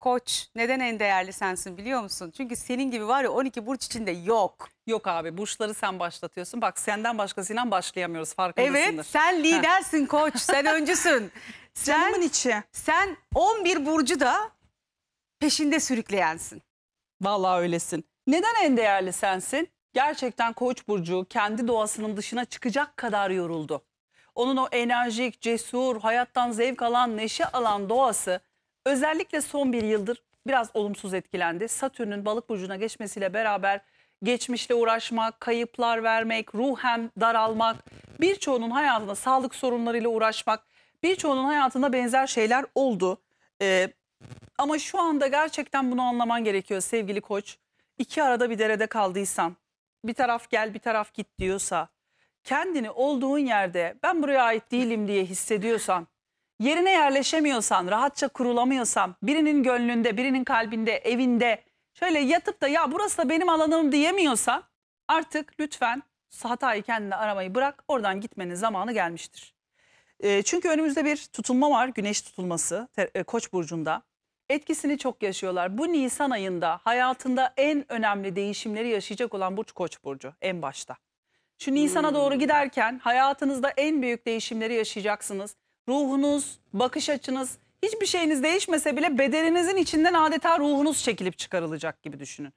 Koç neden en değerli sensin biliyor musun? Çünkü senin gibi var ya 12 burç içinde yok. Yok abi burçları sen başlatıyorsun. Bak senden başkasıyla başlayamıyoruz farkındasındır. Evet sen lidersin koç. Sen öncüsün. Sen, Canımın içi. Sen 11 burcu da peşinde sürükleyensin. Vallahi öylesin. Neden en değerli sensin? Gerçekten Koç burcu kendi doğasının dışına çıkacak kadar yoruldu. Onun o enerjik, cesur, hayattan zevk alan, neşe alan doğası Özellikle son bir yıldır biraz olumsuz etkilendi. Satürn'ün balık burcuna geçmesiyle beraber geçmişle uğraşmak, kayıplar vermek, ruhen daralmak, birçoğunun hayatında sağlık sorunlarıyla uğraşmak, birçoğunun hayatında benzer şeyler oldu. Ee, ama şu anda gerçekten bunu anlaman gerekiyor sevgili koç. İki arada bir derede kaldıysan, bir taraf gel bir taraf git diyorsa, kendini olduğun yerde ben buraya ait değilim diye hissediyorsan, yerine yerleşemiyorsan, rahatça kurulamıyorsan, birinin gönlünde, birinin kalbinde, evinde şöyle yatıp da ya burası da benim alanım diyemiyorsan artık lütfen hatayı kendine aramayı bırak. Oradan gitmenin zamanı gelmiştir. E, çünkü önümüzde bir tutulma var. Güneş tutulması e, Koç burcunda. Etkisini çok yaşıyorlar. Bu Nisan ayında hayatında en önemli değişimleri yaşayacak olan burç Koç burcu en başta. Şu Nisan'a doğru hmm. giderken hayatınızda en büyük değişimleri yaşayacaksınız ruhunuz, bakış açınız hiçbir şeyiniz değişmese bile bedeninizin içinden adeta ruhunuz çekilip çıkarılacak gibi düşünün.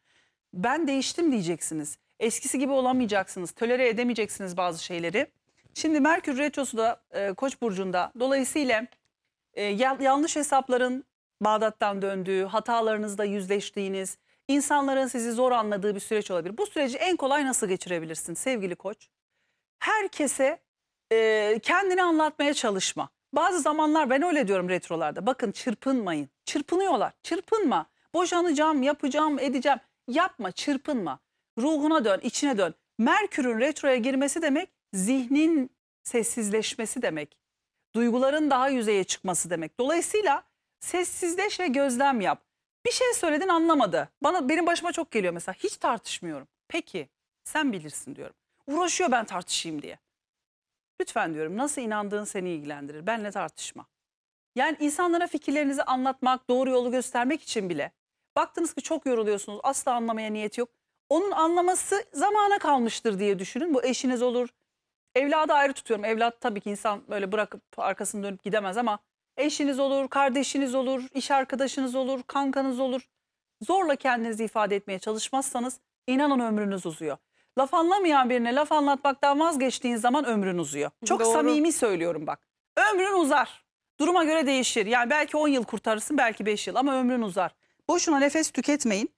Ben değiştim diyeceksiniz. Eskisi gibi olamayacaksınız. Tölere edemeyeceksiniz bazı şeyleri. Şimdi Merkür Retrosu da e, Koç burcunda. Dolayısıyla e, yanlış hesapların Bağdat'tan döndüğü, hatalarınızla yüzleştiğiniz, insanların sizi zor anladığı bir süreç olabilir. Bu süreci en kolay nasıl geçirebilirsin sevgili koç? Herkese e, kendini anlatmaya çalışma. Bazı zamanlar ben öyle diyorum retrolarda. Bakın çırpınmayın. Çırpınıyorlar. Çırpınma. Boşanacağım, yapacağım, edeceğim. Yapma, çırpınma. Ruhuna dön, içine dön. Merkür'ün retroya girmesi demek zihnin sessizleşmesi demek. Duyguların daha yüzeye çıkması demek. Dolayısıyla sessizleş ve gözlem yap. Bir şey söyledin anlamadı. Bana benim başıma çok geliyor mesela. Hiç tartışmıyorum. Peki sen bilirsin diyorum. Uğraşıyor ben tartışayım diye. Lütfen diyorum nasıl inandığın seni ilgilendirir. Benle tartışma. Yani insanlara fikirlerinizi anlatmak, doğru yolu göstermek için bile baktınız ki çok yoruluyorsunuz. Asla anlamaya niyet yok. Onun anlaması zamana kalmıştır diye düşünün. Bu eşiniz olur. Evladı ayrı tutuyorum. Evlat tabii ki insan böyle bırakıp arkasını dönüp gidemez ama eşiniz olur, kardeşiniz olur, iş arkadaşınız olur, kankanız olur. Zorla kendinizi ifade etmeye çalışmazsanız inanın ömrünüz uzuyor. Laf anlamayan birine laf anlatmaktan vazgeçtiğin zaman ömrün uzuyor. Çok Doğru. samimi söylüyorum bak. Ömrün uzar. Duruma göre değişir. Yani belki 10 yıl kurtarırsın belki 5 yıl ama ömrün uzar. Boşuna nefes tüketmeyin.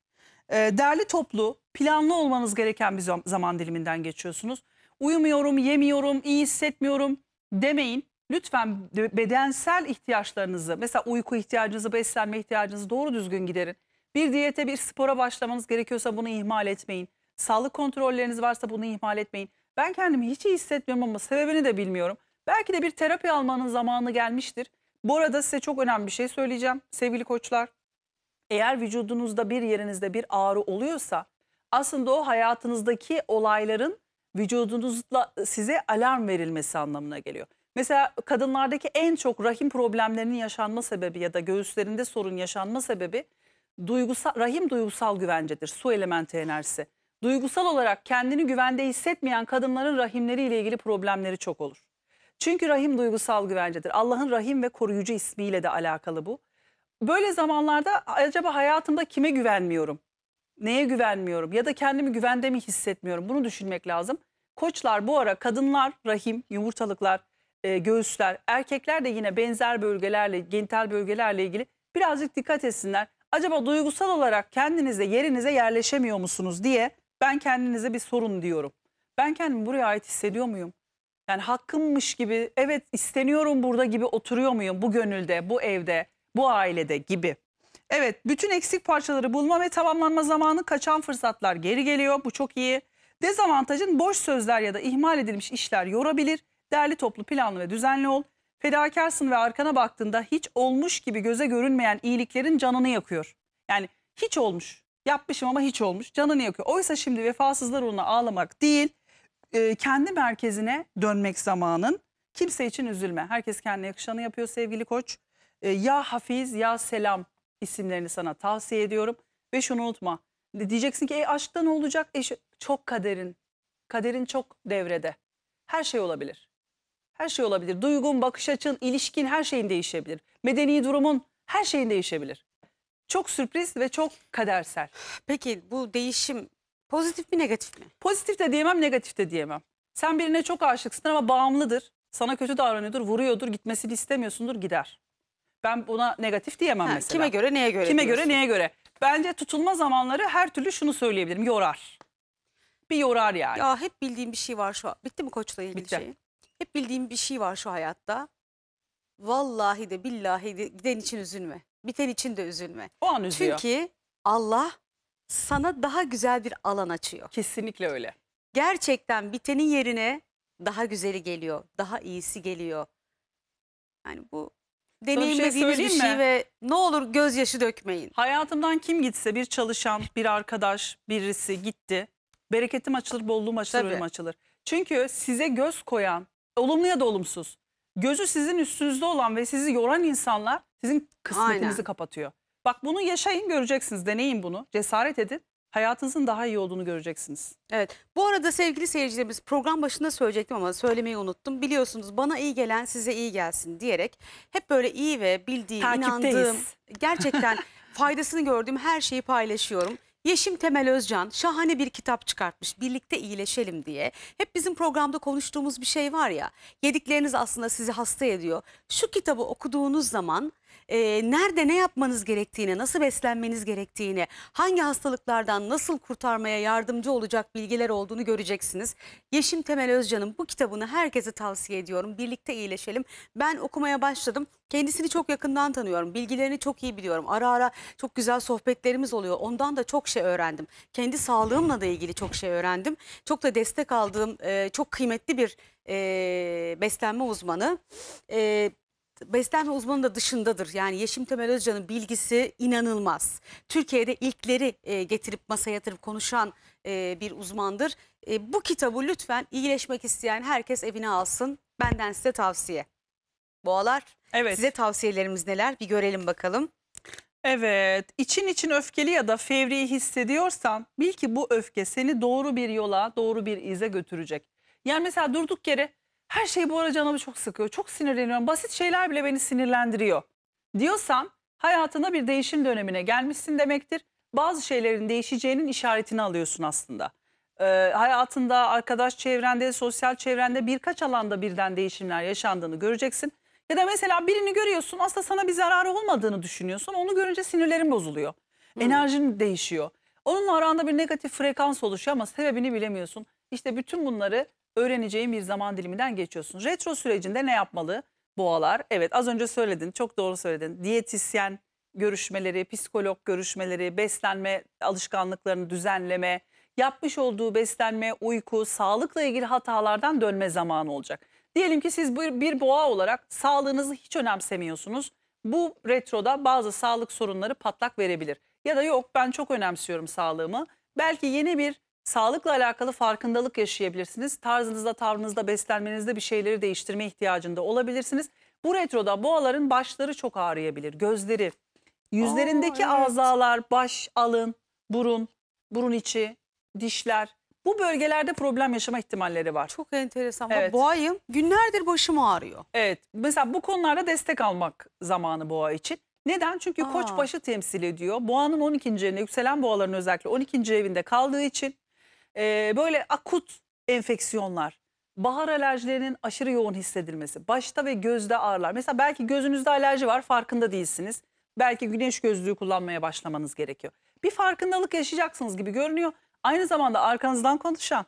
E, derli toplu planlı olmanız gereken bir zaman diliminden geçiyorsunuz. Uyumuyorum, yemiyorum, iyi hissetmiyorum demeyin. Lütfen bedensel ihtiyaçlarınızı mesela uyku ihtiyacınızı, beslenme ihtiyacınızı doğru düzgün giderin. Bir diyete bir spora başlamanız gerekiyorsa bunu ihmal etmeyin. Sağlık kontrolleriniz varsa bunu ihmal etmeyin. Ben kendimi hiç iyi hissetmiyorum ama sebebini de bilmiyorum. Belki de bir terapi almanın zamanı gelmiştir. Bu arada size çok önemli bir şey söyleyeceğim sevgili koçlar. Eğer vücudunuzda bir yerinizde bir ağrı oluyorsa aslında o hayatınızdaki olayların vücudunuzla size alarm verilmesi anlamına geliyor. Mesela kadınlardaki en çok rahim problemlerinin yaşanma sebebi ya da göğüslerinde sorun yaşanma sebebi duygusal, rahim duygusal güvencedir. Su elementi enerjisi duygusal olarak kendini güvende hissetmeyen kadınların rahimleriyle ilgili problemleri çok olur. Çünkü rahim duygusal güvencedir. Allah'ın rahim ve koruyucu ismiyle de alakalı bu. Böyle zamanlarda acaba hayatımda kime güvenmiyorum? Neye güvenmiyorum? Ya da kendimi güvende mi hissetmiyorum? Bunu düşünmek lazım. Koçlar bu ara kadınlar rahim, yumurtalıklar, e, göğüsler, erkekler de yine benzer bölgelerle, genital bölgelerle ilgili birazcık dikkat etsinler. Acaba duygusal olarak kendinize, yerinize yerleşemiyor musunuz diye ben kendinize bir sorun diyorum. Ben kendimi buraya ait hissediyor muyum? Yani hakkımmış gibi evet isteniyorum burada gibi oturuyor muyum bu gönülde, bu evde, bu ailede gibi. Evet bütün eksik parçaları bulma ve tamamlanma zamanı kaçan fırsatlar geri geliyor. Bu çok iyi. Dezavantajın boş sözler ya da ihmal edilmiş işler yorabilir. Değerli toplu planlı ve düzenli ol. Fedakarsın ve arkana baktığında hiç olmuş gibi göze görünmeyen iyiliklerin canını yakıyor. Yani hiç olmuş yapmışım ama hiç olmuş. Canı ne yakıyor. Oysa şimdi vefasızlar uğruna ağlamak değil, e, kendi merkezine dönmek zamanın. Kimse için üzülme. Herkes kendine yakışanı yapıyor sevgili koç. E, ya Hafiz ya Selam isimlerini sana tavsiye ediyorum. Ve şunu unutma. Diyeceksin ki e, aşkta ne olacak? E, çok kaderin. Kaderin çok devrede. Her şey olabilir. Her şey olabilir. Duygun, bakış açın, ilişkin her şeyin değişebilir. Medeni durumun her şeyin değişebilir çok sürpriz ve çok kadersel. Peki bu değişim pozitif mi negatif mi? Pozitif de diyemem, negatif de diyemem. Sen birine çok aşıksın ama bağımlıdır. Sana kötü davranıyordur, vuruyordur, gitmesini istemiyorsundur, gider. Ben buna negatif diyemem Ha, mesela. kime göre neye göre? Kime diyorsun? göre neye göre? Bence tutulma zamanları her türlü şunu söyleyebilirim. Yorar. Bir yorar yani. Ya hep bildiğim bir şey var şu an. Bitti mi koçla ilgili Bitti. şey? Hep bildiğim bir şey var şu hayatta. Vallahi de billahi de giden için üzülme biten için de üzülme. O an üzüyor. Çünkü Allah sana daha güzel bir alan açıyor. Kesinlikle öyle. Gerçekten bitenin yerine daha güzeli geliyor, daha iyisi geliyor. Yani bu şey deneyimlediğiniz bir şey, bir şey ve ne olur gözyaşı dökmeyin. Hayatımdan kim gitse bir çalışan, bir arkadaş, birisi gitti. Bereketim açılır, bolluğum açılır, Tabii. ölüm açılır. Çünkü size göz koyan, olumlu ya da olumsuz gözü sizin üstünüzde olan ve sizi yoran insanlar sizin kısmetinizi Aynen. kapatıyor. Bak bunu yaşayın göreceksiniz. Deneyin bunu. Cesaret edin. Hayatınızın daha iyi olduğunu göreceksiniz. Evet. Bu arada sevgili seyircilerimiz program başında söyleyecektim ama söylemeyi unuttum. Biliyorsunuz bana iyi gelen size iyi gelsin diyerek hep böyle iyi ve bildiğim, Takipteyiz. inandığım, gerçekten faydasını gördüğüm her şeyi paylaşıyorum. Yeşim Temel Özcan şahane bir kitap çıkartmış birlikte iyileşelim diye. Hep bizim programda konuştuğumuz bir şey var ya yedikleriniz aslında sizi hasta ediyor. Şu kitabı okuduğunuz zaman e, nerede ne yapmanız gerektiğini, nasıl beslenmeniz gerektiğini, hangi hastalıklardan nasıl kurtarmaya yardımcı olacak bilgiler olduğunu göreceksiniz. Yeşim Temel Özcan'ın bu kitabını herkese tavsiye ediyorum. Birlikte iyileşelim. Ben okumaya başladım. Kendisini çok yakından tanıyorum. Bilgilerini çok iyi biliyorum. Ara ara çok güzel sohbetlerimiz oluyor. Ondan da çok şey öğrendim. Kendi sağlığımla da ilgili çok şey öğrendim. Çok da destek aldığım, e, çok kıymetli bir e, beslenme uzmanı. E, beslenme uzmanı da dışındadır. Yani Yeşim Temel Özcan'ın bilgisi inanılmaz. Türkiye'de ilkleri e, getirip masaya yatırıp konuşan e, bir uzmandır. E, bu kitabı lütfen iyileşmek isteyen herkes evine alsın. Benden size tavsiye. Boğalar evet. size tavsiyelerimiz neler bir görelim bakalım. Evet, için için öfkeli ya da fevri hissediyorsan bil ki bu öfke seni doğru bir yola, doğru bir ize götürecek. Yani mesela durduk yere her şey bu ara canımı çok sıkıyor. Çok sinirleniyorum. Basit şeyler bile beni sinirlendiriyor. Diyorsam hayatında bir değişim dönemine gelmişsin demektir. Bazı şeylerin değişeceğinin işaretini alıyorsun aslında. Ee, hayatında, arkadaş çevrende, sosyal çevrende birkaç alanda birden değişimler yaşandığını göreceksin. Ya da mesela birini görüyorsun aslında sana bir zararı olmadığını düşünüyorsun. Onu görünce sinirlerin bozuluyor. Hmm. değişiyor. Onunla aranda bir negatif frekans oluşuyor ama sebebini bilemiyorsun. İşte bütün bunları öğreneceğin bir zaman diliminden geçiyorsun. Retro sürecinde ne yapmalı boğalar? Evet az önce söyledin çok doğru söyledin. Diyetisyen görüşmeleri, psikolog görüşmeleri, beslenme alışkanlıklarını düzenleme, yapmış olduğu beslenme, uyku, sağlıkla ilgili hatalardan dönme zamanı olacak. Diyelim ki siz bir boğa olarak sağlığınızı hiç önemsemiyorsunuz. Bu retroda bazı sağlık sorunları patlak verebilir. Ya da yok ben çok önemsiyorum sağlığımı. Belki yeni bir Sağlıkla alakalı farkındalık yaşayabilirsiniz. Tarzınızda, tavrınızda, beslenmenizde bir şeyleri değiştirme ihtiyacında olabilirsiniz. Bu retroda boğaların başları çok ağrıyabilir. Gözleri, yüzlerindeki Aa, evet. azalar, baş, alın, burun, burun içi, dişler. Bu bölgelerde problem yaşama ihtimalleri var. Çok enteresan. Evet. boğayım günlerdir başım ağrıyor. Evet. Mesela bu konularda destek almak zamanı boğa için. Neden? Çünkü Aa. koç başı temsil ediyor. Boğanın 12. evinde yükselen boğaların özellikle 12. evinde kaldığı için e, böyle akut enfeksiyonlar, bahar alerjilerinin aşırı yoğun hissedilmesi, başta ve gözde ağrılar. Mesela belki gözünüzde alerji var farkında değilsiniz. Belki güneş gözlüğü kullanmaya başlamanız gerekiyor. Bir farkındalık yaşayacaksınız gibi görünüyor. Aynı zamanda arkanızdan konuşan,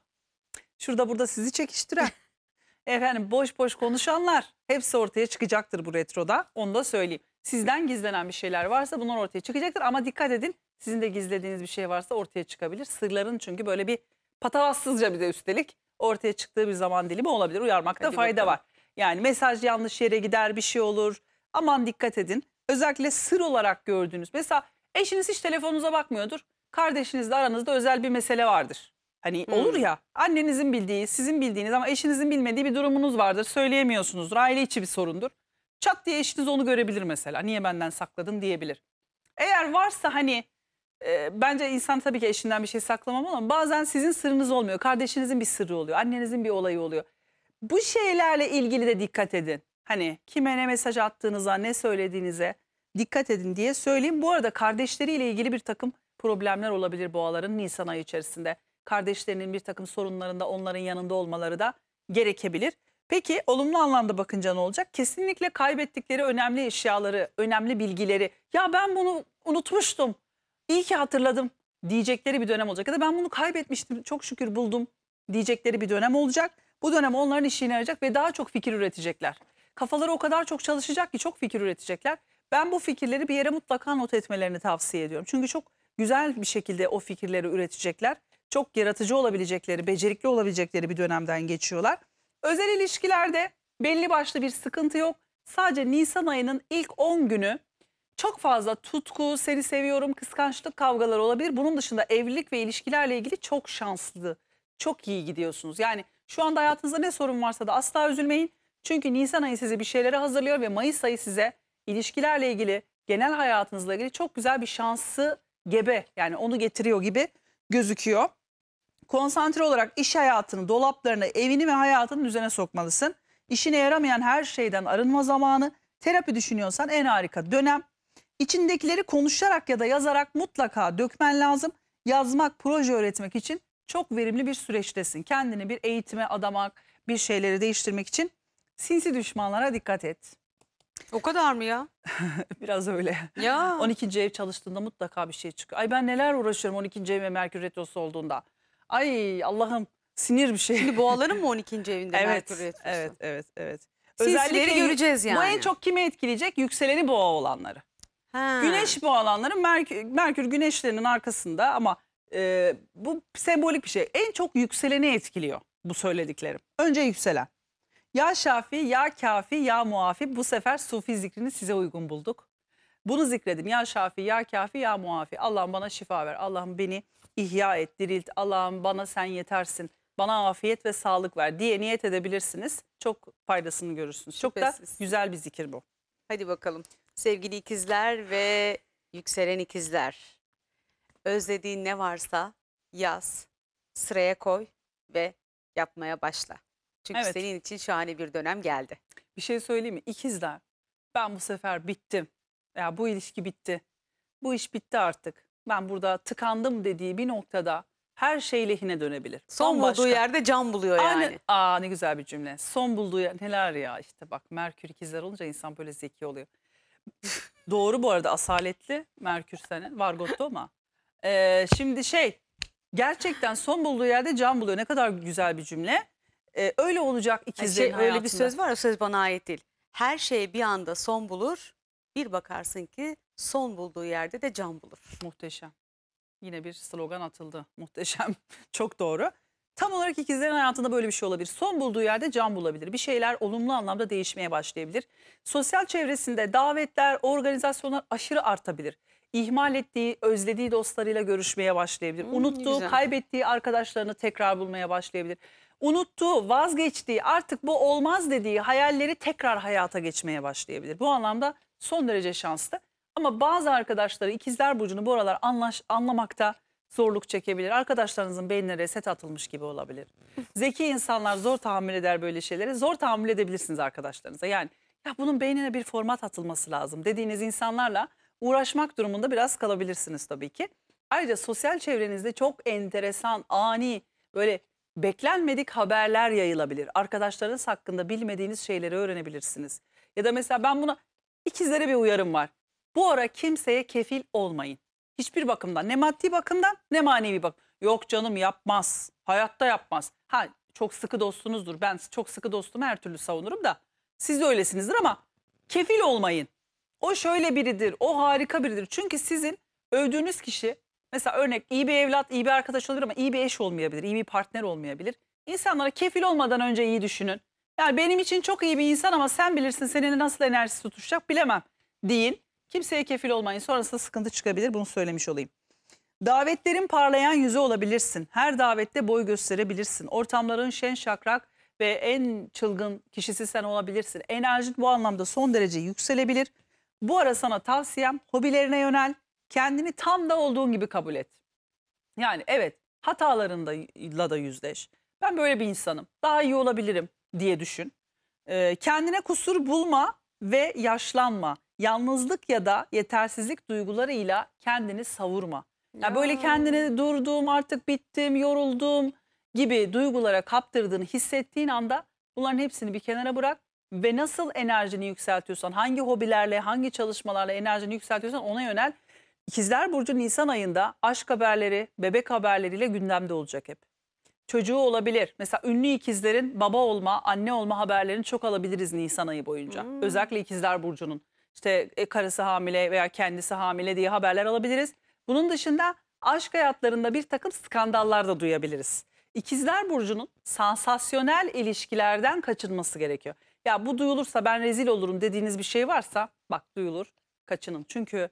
şurada burada sizi çekiştiren, efendim boş boş konuşanlar hepsi ortaya çıkacaktır bu retroda. Onu da söyleyeyim. Sizden gizlenen bir şeyler varsa bunlar ortaya çıkacaktır ama dikkat edin sizin de gizlediğiniz bir şey varsa ortaya çıkabilir. Sırların çünkü böyle bir patavatsızca bir de üstelik ortaya çıktığı bir zaman dilimi olabilir. Uyarmakta Hadi fayda bakalım. var. Yani mesaj yanlış yere gider bir şey olur. Aman dikkat edin. Özellikle sır olarak gördüğünüz. Mesela eşiniz hiç telefonunuza bakmıyordur. Kardeşinizle aranızda özel bir mesele vardır. Hani hmm. olur ya hmm. annenizin bildiği, sizin bildiğiniz ama eşinizin bilmediği bir durumunuz vardır. Söyleyemiyorsunuzdur. Aile içi bir sorundur. Çat diye eşiniz onu görebilir mesela. Niye benden sakladın diyebilir. Eğer varsa hani ee, bence insan tabii ki eşinden bir şey saklamamalı ama bazen sizin sırrınız olmuyor. Kardeşinizin bir sırrı oluyor. Annenizin bir olayı oluyor. Bu şeylerle ilgili de dikkat edin. Hani kime ne mesaj attığınıza, ne söylediğinize dikkat edin diye söyleyeyim. Bu arada kardeşleriyle ilgili bir takım problemler olabilir boğaların Nisan ayı içerisinde. Kardeşlerinin bir takım sorunlarında onların yanında olmaları da gerekebilir. Peki olumlu anlamda bakınca ne olacak? Kesinlikle kaybettikleri önemli eşyaları, önemli bilgileri. Ya ben bunu unutmuştum iyi ki hatırladım diyecekleri bir dönem olacak. Ya da ben bunu kaybetmiştim çok şükür buldum diyecekleri bir dönem olacak. Bu dönem onların işini yarayacak ve daha çok fikir üretecekler. Kafaları o kadar çok çalışacak ki çok fikir üretecekler. Ben bu fikirleri bir yere mutlaka not etmelerini tavsiye ediyorum. Çünkü çok güzel bir şekilde o fikirleri üretecekler. Çok yaratıcı olabilecekleri, becerikli olabilecekleri bir dönemden geçiyorlar. Özel ilişkilerde belli başlı bir sıkıntı yok. Sadece Nisan ayının ilk 10 günü çok fazla tutku, seni seviyorum, kıskançlık kavgaları olabilir. Bunun dışında evlilik ve ilişkilerle ilgili çok şanslı, çok iyi gidiyorsunuz. Yani şu anda hayatınızda ne sorun varsa da asla üzülmeyin. Çünkü Nisan ayı size bir şeylere hazırlıyor ve Mayıs ayı size ilişkilerle ilgili, genel hayatınızla ilgili çok güzel bir şansı gebe yani onu getiriyor gibi gözüküyor. Konsantre olarak iş hayatını, dolaplarını, evini ve hayatının üzerine sokmalısın. İşine yaramayan her şeyden arınma zamanı. Terapi düşünüyorsan en harika dönem. İçindekileri konuşarak ya da yazarak mutlaka dökmen lazım. Yazmak, proje öğretmek için çok verimli bir süreçtesin. Kendini bir eğitime adamak, bir şeyleri değiştirmek için sinsi düşmanlara dikkat et. O kadar mı ya? Biraz öyle. Ya. 12. ev çalıştığında mutlaka bir şey çıkıyor. Ay ben neler uğraşıyorum 12. evime Merkür Retrosu olduğunda. Ay Allah'ım sinir bir şey. Şimdi boğaların mı 12. evinde evet, Merkür Retrosu? Evet, evet, evet. Özellikle göreceğiz yani. Bu en çok kimi etkileyecek? Yükseleni boğa olanları. Güneş bu alanların Merkür, güneşlerinin arkasında ama e, bu sembolik bir şey. En çok yükseleni etkiliyor bu söylediklerim. Önce yükselen. Ya Şafi, ya Kafi, ya Muafi bu sefer Sufi zikrini size uygun bulduk. Bunu zikredin. Ya Şafi, ya Kafi, ya Muafi. Allah'ım bana şifa ver. Allah'ım beni ihya et, dirilt. Allah'ım bana sen yetersin. Bana afiyet ve sağlık ver diye niyet edebilirsiniz. Çok faydasını görürsünüz. Çok da güzel bir zikir bu. Hadi bakalım. Sevgili ikizler ve yükselen ikizler. Özlediğin ne varsa yaz, sıraya koy ve yapmaya başla. Çünkü Evet. senin için şahane bir dönem geldi. Bir şey söyleyeyim mi? İkizler. Ben bu sefer bittim. Ya bu ilişki bitti. Bu iş bitti artık. Ben burada tıkandım dediği bir noktada her şey lehine dönebilir. Son Bambaşka. bulduğu yerde can buluyor yani. Aynen. Aa ne güzel bir cümle. Son bulduğu yer neler ya işte bak Merkür ikizler olunca insan böyle zeki oluyor. Doğru bu arada asaletli Merkür senin. Vargotoma. Ee, şimdi şey gerçekten son bulduğu yerde can buluyor. Ne kadar güzel bir cümle. Ee, öyle olacak şey, ikizlerin şey, hayatında. Öyle bir söz var o söz bana ait değil. Her şey bir anda son bulur. Bir bakarsın ki son bulduğu yerde de can bulur. Muhteşem. Yine bir slogan atıldı. Muhteşem. Çok doğru. Tam olarak ikizlerin hayatında böyle bir şey olabilir. Son bulduğu yerde can bulabilir. Bir şeyler olumlu anlamda değişmeye başlayabilir. Sosyal çevresinde davetler, organizasyonlar aşırı artabilir. İhmal ettiği, özlediği dostlarıyla görüşmeye başlayabilir. Hmm, Unuttuğu, güzel. kaybettiği arkadaşlarını tekrar bulmaya başlayabilir. Unuttuğu, vazgeçtiği, artık bu olmaz dediği hayalleri tekrar hayata geçmeye başlayabilir. Bu anlamda son derece şanslı. Ama bazı arkadaşları ikizler burcunu bu aralar anlaş, anlamakta zorluk çekebilir. Arkadaşlarınızın beynine reset atılmış gibi olabilir. Zeki insanlar zor tahammül eder böyle şeyleri. Zor tahammül edebilirsiniz arkadaşlarınıza. Yani ya bunun beynine bir format atılması lazım dediğiniz insanlarla uğraşmak durumunda biraz kalabilirsiniz tabii ki. Ayrıca sosyal çevrenizde çok enteresan, ani, böyle beklenmedik haberler yayılabilir. Arkadaşlarınız hakkında bilmediğiniz şeyleri öğrenebilirsiniz. Ya da mesela ben buna ikizlere bir uyarım var. Bu ara kimseye kefil olmayın. Hiçbir bakımdan ne maddi bakımdan ne manevi bak. Yok canım yapmaz. Hayatta yapmaz. Ha çok sıkı dostunuzdur. Ben çok sıkı dostumu her türlü savunurum da. Siz de öylesinizdir ama kefil olmayın. O şöyle biridir, o harika biridir. Çünkü sizin övdüğünüz kişi mesela örnek iyi bir evlat, iyi bir arkadaş olabilir ama iyi bir eş olmayabilir, iyi bir partner olmayabilir. İnsanlara kefil olmadan önce iyi düşünün. Yani benim için çok iyi bir insan ama sen bilirsin seninle nasıl enerjisi tutuşacak bilemem deyin. Kimseye kefil olmayın sonrasında sıkıntı çıkabilir bunu söylemiş olayım. Davetlerin parlayan yüzü olabilirsin. Her davette boy gösterebilirsin. Ortamların şen şakrak ve en çılgın kişisi sen olabilirsin. Enerjin bu anlamda son derece yükselebilir. Bu ara sana tavsiyem hobilerine yönel. Kendini tam da olduğun gibi kabul et. Yani evet hatalarınla da yüzleş. Ben böyle bir insanım. Daha iyi olabilirim diye düşün. Ee, kendine kusur bulma ve yaşlanma. Yalnızlık ya da yetersizlik duygularıyla kendini savurma. Ya yani böyle kendini durdum, artık bittim, yoruldum gibi duygulara kaptırdığını hissettiğin anda bunların hepsini bir kenara bırak ve nasıl enerjini yükseltiyorsan, hangi hobilerle, hangi çalışmalarla enerjini yükseltiyorsan ona yönel. İkizler Burcu Nisan ayında aşk haberleri, bebek haberleriyle gündemde olacak hep. Çocuğu olabilir. Mesela ünlü ikizlerin baba olma, anne olma haberlerini çok alabiliriz Nisan ayı boyunca. Hmm. Özellikle ikizler Burcu'nun işte e, karısı hamile veya kendisi hamile diye haberler alabiliriz. Bunun dışında aşk hayatlarında bir takım skandallar da duyabiliriz. İkizler Burcu'nun sansasyonel ilişkilerden kaçınması gerekiyor. Ya bu duyulursa ben rezil olurum dediğiniz bir şey varsa bak duyulur kaçının. Çünkü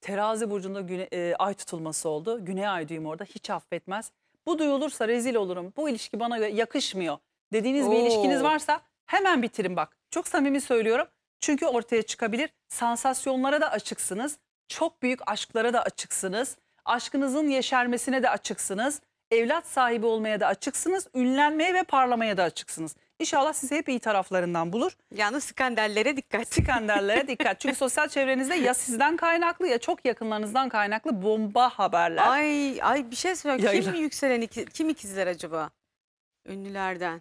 terazi burcunda güne, e, ay tutulması oldu. Güney ay düğümü orada hiç affetmez. Bu duyulursa rezil olurum bu ilişki bana yakışmıyor dediğiniz Oo. bir ilişkiniz varsa hemen bitirin bak. Çok samimi söylüyorum çünkü ortaya çıkabilir. Sansasyonlara da açıksınız. Çok büyük aşklara da açıksınız. Aşkınızın yeşermesine de açıksınız. Evlat sahibi olmaya da açıksınız. Ünlenmeye ve parlamaya da açıksınız. İnşallah sizi hep iyi taraflarından bulur. Yalnız skandallere dikkat. Skandallere dikkat. Çünkü sosyal çevrenizde ya sizden kaynaklı ya çok yakınlarınızdan kaynaklı bomba haberler. Ay ay bir şey söyleyeyim. Yayla. Kim yükselen ikiz, kim ikizler acaba? Ünlülerden.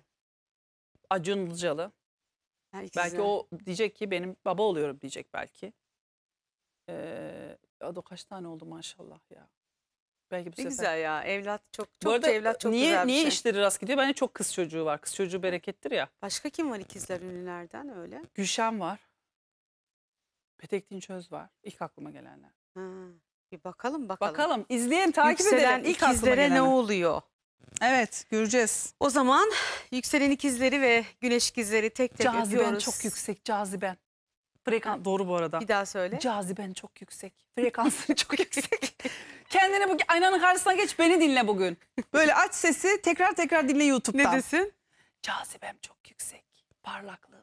Acun Ilıcalı. Herkese. Belki o diyecek ki benim baba oluyorum diyecek belki. Ee, adı kaç tane oldu maşallah ya. Belki bu ne sefer. güzel ya. Evlat çok çok arada evlat çok niye, güzel bir niye şey. işleri rast gidiyor? Bence çok kız çocuğu var. Kız çocuğu berekettir ya. Başka kim var ikizler ünlülerden öyle? Gülşen var. Petek Dinçöz var. İlk aklıma gelenler. Ha, bir bakalım bakalım. Bakalım izleyen takip Yükselen edelim. İlk aklıma ikizlere ne oluyor? Evet göreceğiz. O zaman yükselen ikizleri ve güneş ikizleri tek tek Caziben öpüyoruz. çok yüksek caziben. Frekans doğru bu arada. Bir daha söyle. Caziben çok yüksek. Frekansları çok yüksek. Kendine bu aynanın karşısına geç beni dinle bugün. Böyle aç sesi tekrar tekrar dinle YouTube'dan. Ne desin? Cazibem çok yüksek. Parlaklığı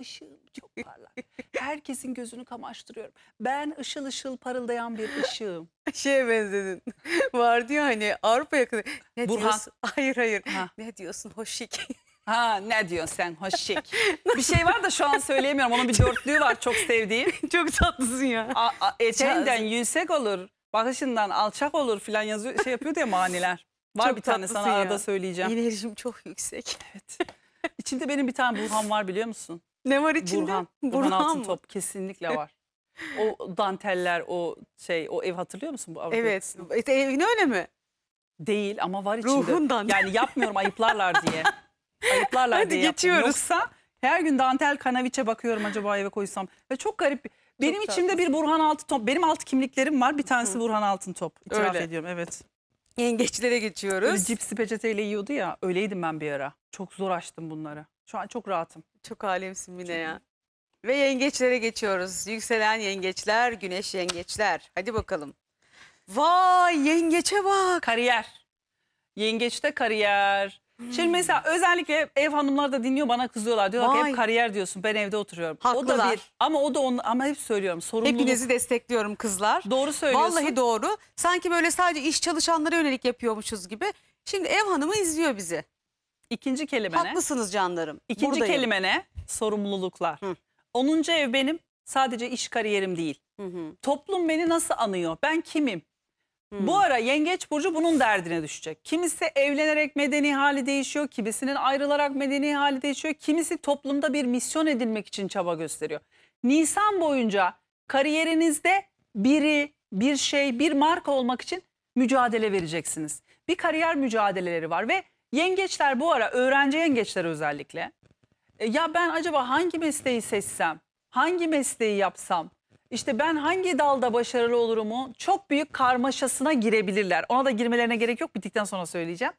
ışığım çok parlak. Herkesin gözünü kamaştırıyorum. Ben ışıl ışıl parıldayan bir ışığım. Şeye benzedin. Vardı ya hani Avrupa yakını. Ne Burhan. diyorsun? Hayır hayır. Ha. Ne diyorsun hoşik. Ha ne diyorsun sen hoşik. bir şey var da şu an söyleyemiyorum. Onun bir dörtlüğü var çok sevdiğim. çok tatlısın ya. A, a, eteğinden yüksek olur. Bakışından alçak olur falan yazıyor. Şey yapıyor diye maniler. Var çok bir tane sana ya. arada söyleyeceğim. Enerjim çok yüksek. Evet. İçinde benim bir tane Burhan var biliyor musun? Ne var içinde? Burhan. Burhan, Burhan Altıntop mı? kesinlikle var. o danteller, o şey, o ev hatırlıyor musun bu Avrupa? Evet. E, evin öyle mi? Değil ama var içinde. Ruhundan. Yani yapmıyorum ayıplarlar diye. ayıplarlar Hadi diye geçiyoruz. Yoksa her gün dantel kanaviçe bakıyorum acaba eve koysam. Ve çok garip. Benim çok içimde bir Burhan altın top. Benim alt kimliklerim var. Bir tanesi Burhan altın top. İtiraf öyle. ediyorum evet. Yengeçlere geçiyoruz. Cipsi peçeteyle yiyordu ya. Öyleydim ben bir ara. Çok zor açtım bunları. Şu an çok rahatım. Çok alemsin Mine ya. Ve yengeçlere geçiyoruz. Yükselen yengeçler, güneş yengeçler. Hadi bakalım. Vay yengeçe bak. Kariyer. Yengeçte kariyer. Hmm. Şimdi mesela özellikle ev hanımlar da dinliyor bana kızıyorlar. Diyorlar ki hep kariyer diyorsun ben evde oturuyorum. Haklılar. O da bir ama o da onu ama hep söylüyorum sorumluluk. Hepinizi destekliyorum kızlar. Doğru söylüyorsun. Vallahi doğru. Sanki böyle sadece iş çalışanlara yönelik yapıyormuşuz gibi. Şimdi ev hanımı izliyor bizi. İkinci kelime ne? Haklısınız canlarım. İkinci Buradayım. ne? sorumluluklar. Hı. 10. ev benim sadece iş kariyerim değil. Hı hı. Toplum beni nasıl anıyor? Ben kimim? Hmm. Bu ara yengeç burcu bunun derdine düşecek. Kimisi evlenerek medeni hali değişiyor, kimisinin ayrılarak medeni hali değişiyor, kimisi toplumda bir misyon edilmek için çaba gösteriyor. Nisan boyunca kariyerinizde biri, bir şey, bir marka olmak için mücadele vereceksiniz. Bir kariyer mücadeleleri var ve Yengeçler bu ara öğrenci yengeçler özellikle e, ya ben acaba hangi mesleği seçsem, hangi mesleği yapsam, işte ben hangi dalda başarılı olurumu çok büyük karmaşasına girebilirler. Ona da girmelerine gerek yok bittikten sonra söyleyeceğim.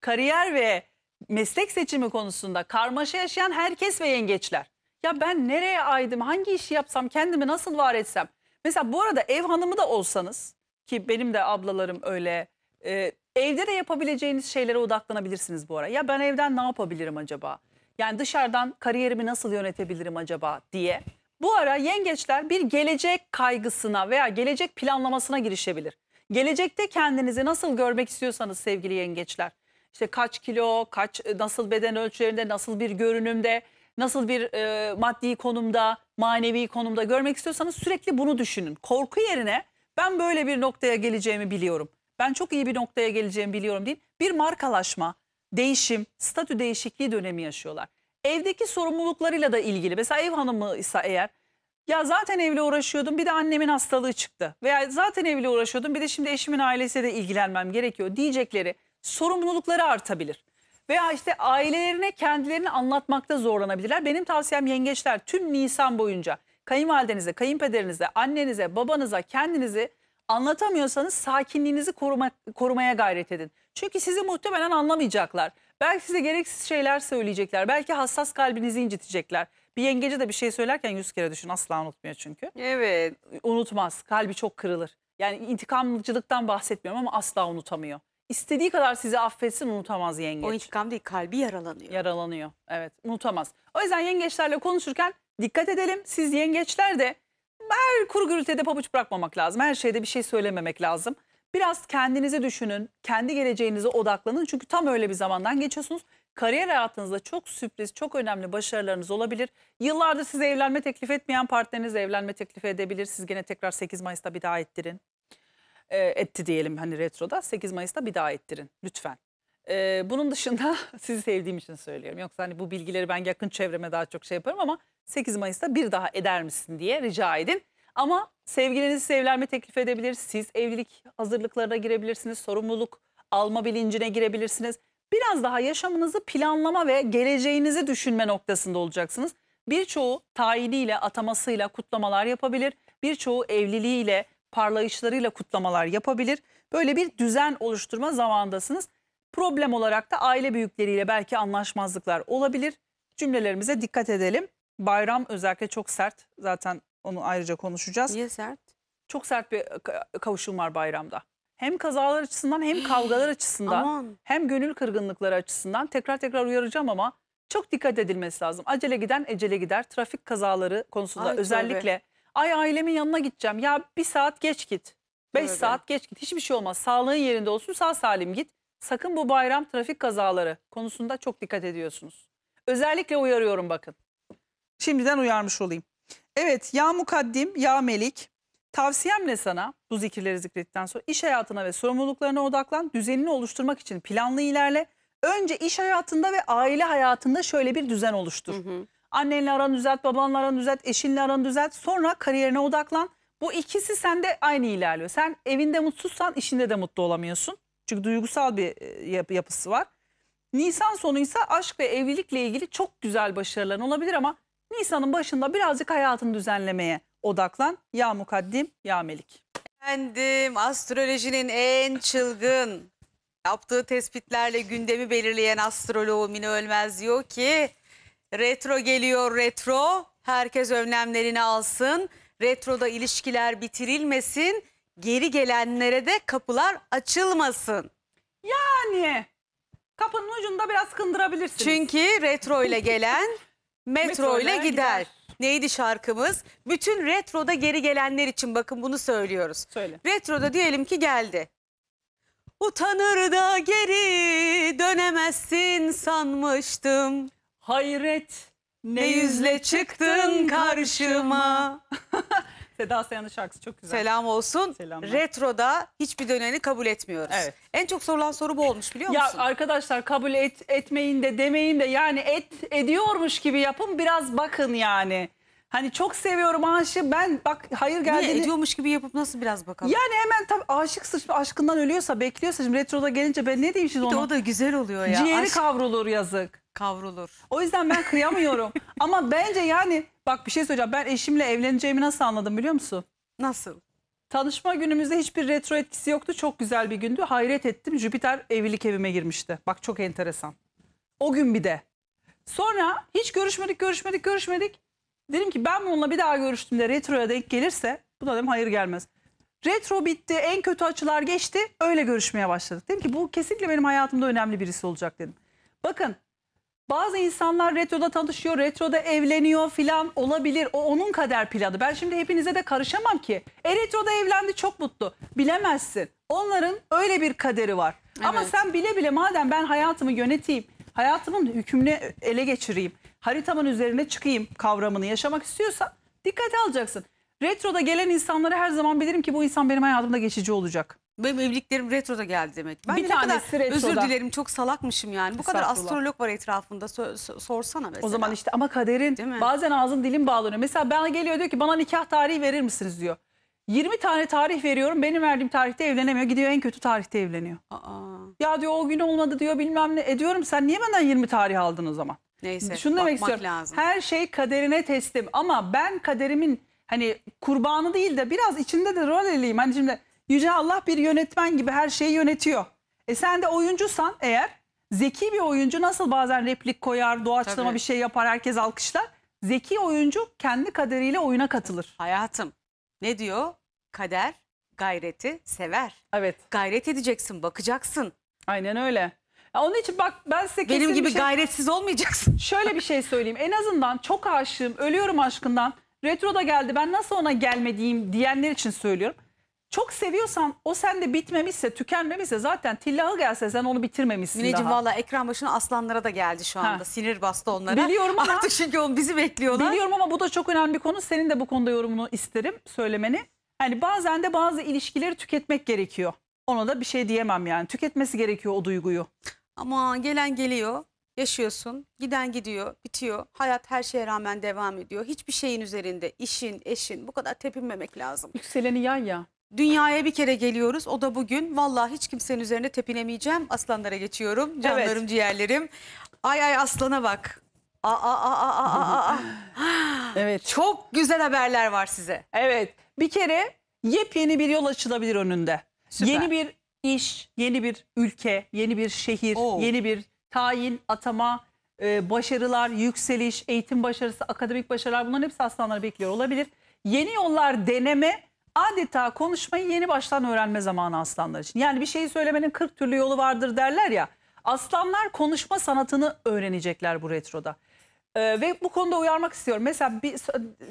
Kariyer ve meslek seçimi konusunda karmaşa yaşayan herkes ve yengeçler. Ya ben nereye aydım, hangi işi yapsam, kendimi nasıl var etsem. Mesela bu arada ev hanımı da olsanız ki benim de ablalarım öyle e, Evde de yapabileceğiniz şeylere odaklanabilirsiniz bu ara. Ya ben evden ne yapabilirim acaba? Yani dışarıdan kariyerimi nasıl yönetebilirim acaba diye. Bu ara yengeçler bir gelecek kaygısına veya gelecek planlamasına girişebilir. Gelecekte kendinizi nasıl görmek istiyorsanız sevgili yengeçler. İşte kaç kilo, kaç e, nasıl beden ölçülerinde, nasıl bir görünümde, nasıl bir e, maddi konumda, manevi konumda görmek istiyorsanız sürekli bunu düşünün. Korku yerine ben böyle bir noktaya geleceğimi biliyorum ben çok iyi bir noktaya geleceğimi biliyorum deyip bir markalaşma, değişim, statü değişikliği dönemi yaşıyorlar. Evdeki sorumluluklarıyla da ilgili. Mesela ev hanımı ise eğer ya zaten evle uğraşıyordum bir de annemin hastalığı çıktı veya zaten evle uğraşıyordum bir de şimdi eşimin ailesiyle de ilgilenmem gerekiyor diyecekleri sorumlulukları artabilir. Veya işte ailelerine kendilerini anlatmakta zorlanabilirler. Benim tavsiyem yengeçler tüm Nisan boyunca kayınvalidenize, kayınpederinize, annenize, babanıza, kendinizi Anlatamıyorsanız sakinliğinizi koruma, korumaya gayret edin. Çünkü sizi muhtemelen anlamayacaklar. Belki size gereksiz şeyler söyleyecekler. Belki hassas kalbinizi incitecekler. Bir yengece de bir şey söylerken yüz kere düşün asla unutmuyor çünkü. Evet. Unutmaz. Kalbi çok kırılır. Yani intikamcılıktan bahsetmiyorum ama asla unutamıyor. İstediği kadar sizi affetsin unutamaz yengeç. O intikam değil kalbi yaralanıyor. Yaralanıyor evet unutamaz. O yüzden yengeçlerle konuşurken dikkat edelim. Siz yengeçler de her kuru gürültüde pabuç bırakmamak lazım. Her şeyde bir şey söylememek lazım. Biraz kendinizi düşünün, kendi geleceğinize odaklanın. Çünkü tam öyle bir zamandan geçiyorsunuz. Kariyer hayatınızda çok sürpriz, çok önemli başarılarınız olabilir. Yıllardır size evlenme teklif etmeyen partneriniz evlenme teklif edebilir. Siz gene tekrar 8 Mayıs'ta bir daha ettirin. E, etti diyelim hani retroda. 8 Mayıs'ta bir daha ettirin lütfen. Ee, bunun dışında sizi sevdiğim için söylüyorum. Yoksa hani bu bilgileri ben yakın çevreme daha çok şey yaparım ama 8 Mayıs'ta bir daha eder misin diye rica edin. Ama sevgilinizi evlenme teklif edebilir. Siz evlilik hazırlıklarına girebilirsiniz. Sorumluluk alma bilincine girebilirsiniz. Biraz daha yaşamınızı planlama ve geleceğinizi düşünme noktasında olacaksınız. Birçoğu tayiniyle, atamasıyla kutlamalar yapabilir. Birçoğu evliliğiyle, parlayışlarıyla kutlamalar yapabilir. Böyle bir düzen oluşturma zamandasınız. Problem olarak da aile büyükleriyle belki anlaşmazlıklar olabilir. Cümlelerimize dikkat edelim. Bayram özellikle çok sert. Zaten onu ayrıca konuşacağız. Niye sert? Çok sert bir kavuşum var bayramda. Hem kazalar açısından hem kavgalar açısından Aman. hem gönül kırgınlıkları açısından tekrar tekrar uyaracağım ama çok dikkat edilmesi lazım. Acele giden ecele gider. Trafik kazaları konusunda Ay, özellikle tabii. ay ailemin yanına gideceğim ya bir saat geç git. beş tabii. saat geç git hiçbir şey olmaz sağlığın yerinde olsun sağ salim git sakın bu bayram trafik kazaları konusunda çok dikkat ediyorsunuz. Özellikle uyarıyorum bakın. Şimdiden uyarmış olayım. Evet ya mukaddim ya melik. Tavsiyem ne sana bu zikirleri zikrettikten sonra iş hayatına ve sorumluluklarına odaklan. Düzenini oluşturmak için planlı ilerle. Önce iş hayatında ve aile hayatında şöyle bir düzen oluştur. Hı hı. Annenle aranı düzelt, babanla aranı düzelt, eşinle aranı düzelt. Sonra kariyerine odaklan. Bu ikisi sende aynı ilerliyor. Sen evinde mutsuzsan işinde de mutlu olamıyorsun. Çünkü duygusal bir e, yap yapısı var. Nisan sonu ise aşk ve evlilikle ilgili çok güzel başarıların olabilir ama Nisan'ın başında birazcık hayatını düzenlemeye odaklan. Ya mukaddim ya melik. Efendim astrolojinin en çılgın yaptığı tespitlerle gündemi belirleyen astroloğu Mine Ölmez diyor ki retro geliyor retro herkes önlemlerini alsın retroda ilişkiler bitirilmesin geri gelenlere de kapılar açılmasın. Yani kapının ucunda biraz kındırabilirsiniz. Çünkü retro ile gelen metro ile gider. gider. Neydi şarkımız? Bütün retroda geri gelenler için bakın bunu söylüyoruz. Söyle. Retroda diyelim ki geldi. Utanır da geri dönemezsin sanmıştım. Hayret ne, ne yüzle çıktın karşıma. Seda Sayan'ın şarkısı çok güzel. Selam olsun. Selamlar. Retro'da hiçbir döneni kabul etmiyoruz. Evet. En çok sorulan soru bu olmuş biliyor musun? Ya arkadaşlar kabul et, etmeyin de demeyin de yani et ediyormuş gibi yapın biraz bakın yani. Hani çok seviyorum aşığı ben bak hayır geldiğini... Niye ediyormuş gibi yapıp nasıl biraz bakalım? Yani hemen tabii aşık şimdi aşkından ölüyorsa bekliyorsa şimdi retroda gelince ben ne diyeyim şimdi Bir de ona? o da güzel oluyor ya. Ciğeri Aşk kavrulur yazık. kavrulur. O yüzden ben kıyamıyorum. Ama bence yani bak bir şey söyleyeceğim ben eşimle evleneceğimi nasıl anladım biliyor musun? Nasıl? Tanışma günümüzde hiçbir retro etkisi yoktu. Çok güzel bir gündü. Hayret ettim. Jüpiter evlilik evime girmişti. Bak çok enteresan. O gün bir de. Sonra hiç görüşmedik, görüşmedik, görüşmedik. Dedim ki ben bununla bir daha görüştüğümde retroya denk gelirse buna dedim hayır gelmez. Retro bitti, en kötü açılar geçti. Öyle görüşmeye başladık. Dedim ki bu kesinlikle benim hayatımda önemli birisi olacak dedim. Bakın bazı insanlar retroda tanışıyor, retroda evleniyor filan olabilir. O onun kader planı. Ben şimdi hepinize de karışamam ki. E retroda evlendi çok mutlu. Bilemezsin. Onların öyle bir kaderi var. Evet. Ama sen bile bile madem ben hayatımı yöneteyim, hayatımın hükmünü ele geçireyim haritamın üzerine çıkayım kavramını yaşamak istiyorsa dikkate alacaksın. Retroda gelen insanlara her zaman bilirim ki bu insan benim hayatımda geçici olacak. Benim evliliklerim retroda geldi demek. Ben bir tanesi retroda. Özür dilerim çok salakmışım yani. Bu kadar astrolog var etrafında so, so, sorsana mesela. O zaman işte ama kaderin bazen ağzın dilin bağlanıyor. Mesela bana geliyor diyor ki bana nikah tarihi verir misiniz diyor. 20 tane tarih veriyorum benim verdiğim tarihte evlenemiyor. Gidiyor en kötü tarihte evleniyor. Aa. Ya diyor o gün olmadı diyor bilmem ne. E diyorum sen niye benden 20 tarih aldın o zaman? Neyse Şunu demek istiyorum. lazım. Her şey kaderine teslim ama ben kaderimin hani kurbanı değil de biraz içinde de rol eleyim. Hani şimdi Yüce Allah bir yönetmen gibi her şeyi yönetiyor. E sen de oyuncusan eğer zeki bir oyuncu nasıl bazen replik koyar, doğaçlama Tabii. bir şey yapar, herkes alkışlar. Zeki oyuncu kendi kaderiyle oyuna katılır. Hayatım ne diyor? Kader gayreti sever. Evet. Gayret edeceksin, bakacaksın. Aynen öyle onun için bak ben size Benim gibi şey, gayretsiz olmayacaksın. şöyle bir şey söyleyeyim. En azından çok aşığım, ölüyorum aşkından. Retro da geldi. Ben nasıl ona gelmediğim diyenler için söylüyorum. Çok seviyorsan o sende bitmemişse, tükenmemişse zaten tillahı gelse sen onu bitirmemişsin Mineciğim daha. valla ekran başına aslanlara da geldi şu anda. Ha. Sinir bastı onlara. Biliyorum ama- Artık çünkü onu bizi bekliyorlar. Biliyorum ama bu da çok önemli bir konu. Senin de bu konuda yorumunu isterim, söylemeni. Yani bazen de bazı ilişkileri tüketmek gerekiyor. Ona da bir şey diyemem yani. Tüketmesi gerekiyor o duyguyu. Ama gelen geliyor, yaşıyorsun, giden gidiyor, bitiyor. Hayat her şeye rağmen devam ediyor. Hiçbir şeyin üzerinde işin, eşin bu kadar tepinmemek lazım. Yükseleni yay ya. Dünyaya bir kere geliyoruz. O da bugün. Vallahi hiç kimsenin üzerine tepinemeyeceğim. Aslanlara geçiyorum. Canlarım, Evet. ciğerlerim. Ay ay aslana bak. Aa, aa, aa, aa, aa, aa. Evet. Çok güzel haberler var size. Evet. Bir kere yepyeni bir yol açılabilir önünde. Süper. Yeni bir iş, yeni bir ülke, yeni bir şehir, Oo. yeni bir tayin, atama, e, başarılar, yükseliş, eğitim başarısı, akademik başarılar bunların hepsi aslanları bekliyor olabilir. Yeni yollar deneme adeta konuşmayı yeni baştan öğrenme zamanı aslanlar için. Yani bir şeyi söylemenin 40 türlü yolu vardır derler ya. Aslanlar konuşma sanatını öğrenecekler bu retroda. Ee, ve bu konuda uyarmak istiyorum. Mesela bir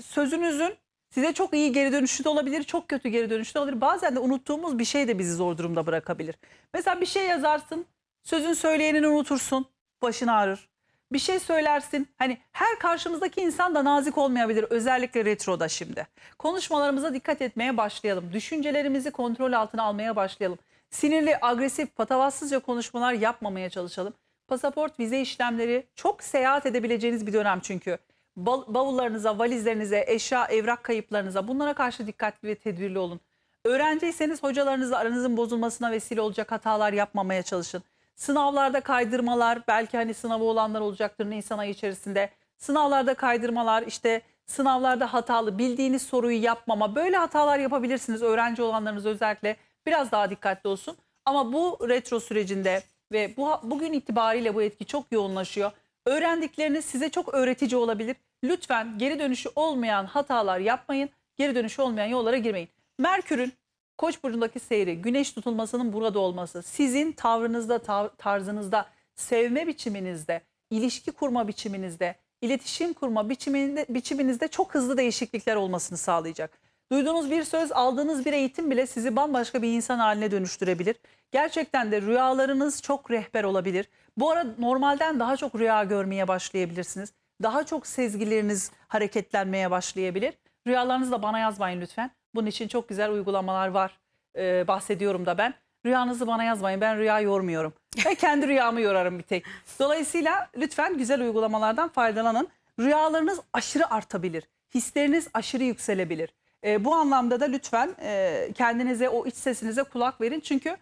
sözünüzün Size çok iyi geri dönüşü de olabilir, çok kötü geri dönüşü de olabilir. Bazen de unuttuğumuz bir şey de bizi zor durumda bırakabilir. Mesela bir şey yazarsın, sözün söyleyenini unutursun, başın ağrır. Bir şey söylersin, hani her karşımızdaki insan da nazik olmayabilir, özellikle retroda şimdi. Konuşmalarımıza dikkat etmeye başlayalım, düşüncelerimizi kontrol altına almaya başlayalım. Sinirli, agresif, patavatsızca konuşmalar yapmamaya çalışalım. Pasaport, vize işlemleri çok seyahat edebileceğiniz bir dönem çünkü bavullarınıza, valizlerinize, eşya, evrak kayıplarınıza bunlara karşı dikkatli ve tedbirli olun. Öğrenciyseniz hocalarınızla aranızın bozulmasına vesile olacak hatalar yapmamaya çalışın. Sınavlarda kaydırmalar, belki hani sınavı olanlar olacaktır Nisan ayı içerisinde. Sınavlarda kaydırmalar, işte sınavlarda hatalı bildiğiniz soruyu yapmama böyle hatalar yapabilirsiniz. Öğrenci olanlarınız özellikle biraz daha dikkatli olsun. Ama bu retro sürecinde ve bu bugün itibariyle bu etki çok yoğunlaşıyor. Öğrendikleriniz size çok öğretici olabilir. Lütfen geri dönüşü olmayan hatalar yapmayın. Geri dönüşü olmayan yollara girmeyin. Merkür'ün Koç burcundaki seyri, güneş tutulmasının burada olması, sizin tavrınızda, tarzınızda, sevme biçiminizde, ilişki kurma biçiminizde, iletişim kurma biçiminde, biçiminizde çok hızlı değişiklikler olmasını sağlayacak. Duyduğunuz bir söz, aldığınız bir eğitim bile sizi bambaşka bir insan haline dönüştürebilir. Gerçekten de rüyalarınız çok rehber olabilir. Bu ara normalden daha çok rüya görmeye başlayabilirsiniz. Daha çok sezgileriniz hareketlenmeye başlayabilir. Rüyalarınızı da bana yazmayın lütfen. Bunun için çok güzel uygulamalar var. Ee, bahsediyorum da ben. Rüyanızı bana yazmayın. Ben rüya yormuyorum. Ben kendi rüyamı yorarım bir tek. Dolayısıyla lütfen güzel uygulamalardan faydalanın. Rüyalarınız aşırı artabilir. Hisleriniz aşırı yükselebilir. E, bu anlamda da lütfen e, kendinize o iç sesinize kulak verin. Çünkü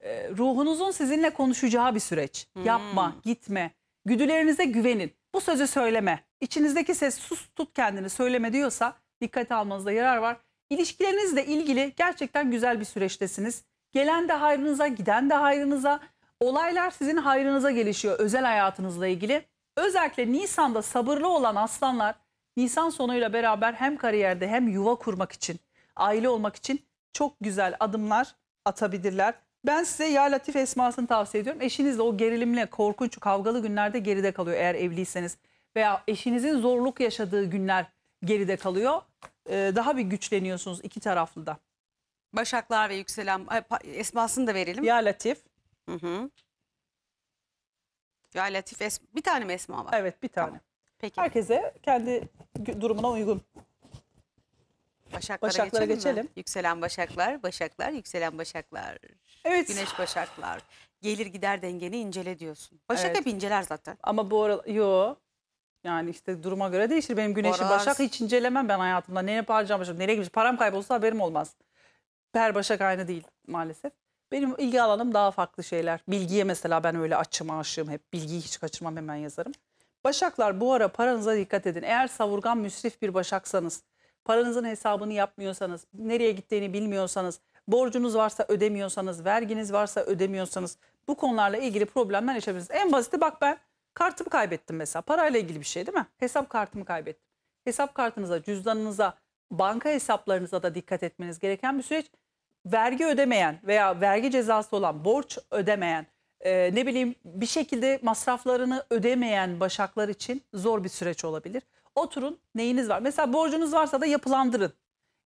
e, ruhunuzun sizinle konuşacağı bir süreç. Hmm. Yapma, gitme, güdülerinize güvenin. Bu sözü söyleme. İçinizdeki ses sus tut kendini söyleme diyorsa dikkate almanızda yarar var. İlişkilerinizle ilgili gerçekten güzel bir süreçtesiniz. Gelen de hayrınıza, giden de hayrınıza. Olaylar sizin hayrınıza gelişiyor özel hayatınızla ilgili. Özellikle Nisan'da sabırlı olan aslanlar Nisan sonuyla beraber hem kariyerde hem yuva kurmak için, aile olmak için çok güzel adımlar atabilirler. Ben size Ya Latif esmasını tavsiye ediyorum. Eşinizle o gerilimle, korkunç, kavgalı günlerde geride kalıyor eğer evliyseniz. Veya eşinizin zorluk yaşadığı günler geride kalıyor. Ee, daha bir güçleniyorsunuz iki taraflı da. Başaklar ve yükselen esmasını da verelim. Ya Latif. Hı hı. Ya Latif es- bir tane mi esma var? Evet bir tane. Tamam. Peki. Herkese kendi durumuna uygun. Başaklara, başaklara geçelim, geçelim. Yükselen başaklar, başaklar, yükselen başaklar. Evet. Güneş başaklar. Gelir gider dengeni incele diyorsun. Başak evet. hep inceler zaten. Ama bu ara yo. Yani işte duruma göre değişir. Benim güneşi Boraz. başak hiç incelemem ben hayatımda. Ne yapacağım başak? Nereye gideceğim? Param kaybolsa haberim olmaz. Her başak aynı değil maalesef. Benim ilgi alanım daha farklı şeyler. Bilgiye mesela ben öyle açım aşığım hep. Bilgiyi hiç kaçırmam hemen yazarım. Başaklar bu ara paranıza dikkat edin. Eğer savurgan müsrif bir başaksanız, paranızın hesabını yapmıyorsanız, nereye gittiğini bilmiyorsanız, borcunuz varsa ödemiyorsanız, verginiz varsa ödemiyorsanız bu konularla ilgili problemler yaşayabilirsiniz. En basiti bak ben kartımı kaybettim mesela. Parayla ilgili bir şey değil mi? Hesap kartımı kaybettim. Hesap kartınıza, cüzdanınıza, banka hesaplarınıza da dikkat etmeniz gereken bir süreç. Vergi ödemeyen veya vergi cezası olan borç ödemeyen e, ne bileyim bir şekilde masraflarını ödemeyen başaklar için zor bir süreç olabilir. Oturun neyiniz var? Mesela borcunuz varsa da yapılandırın.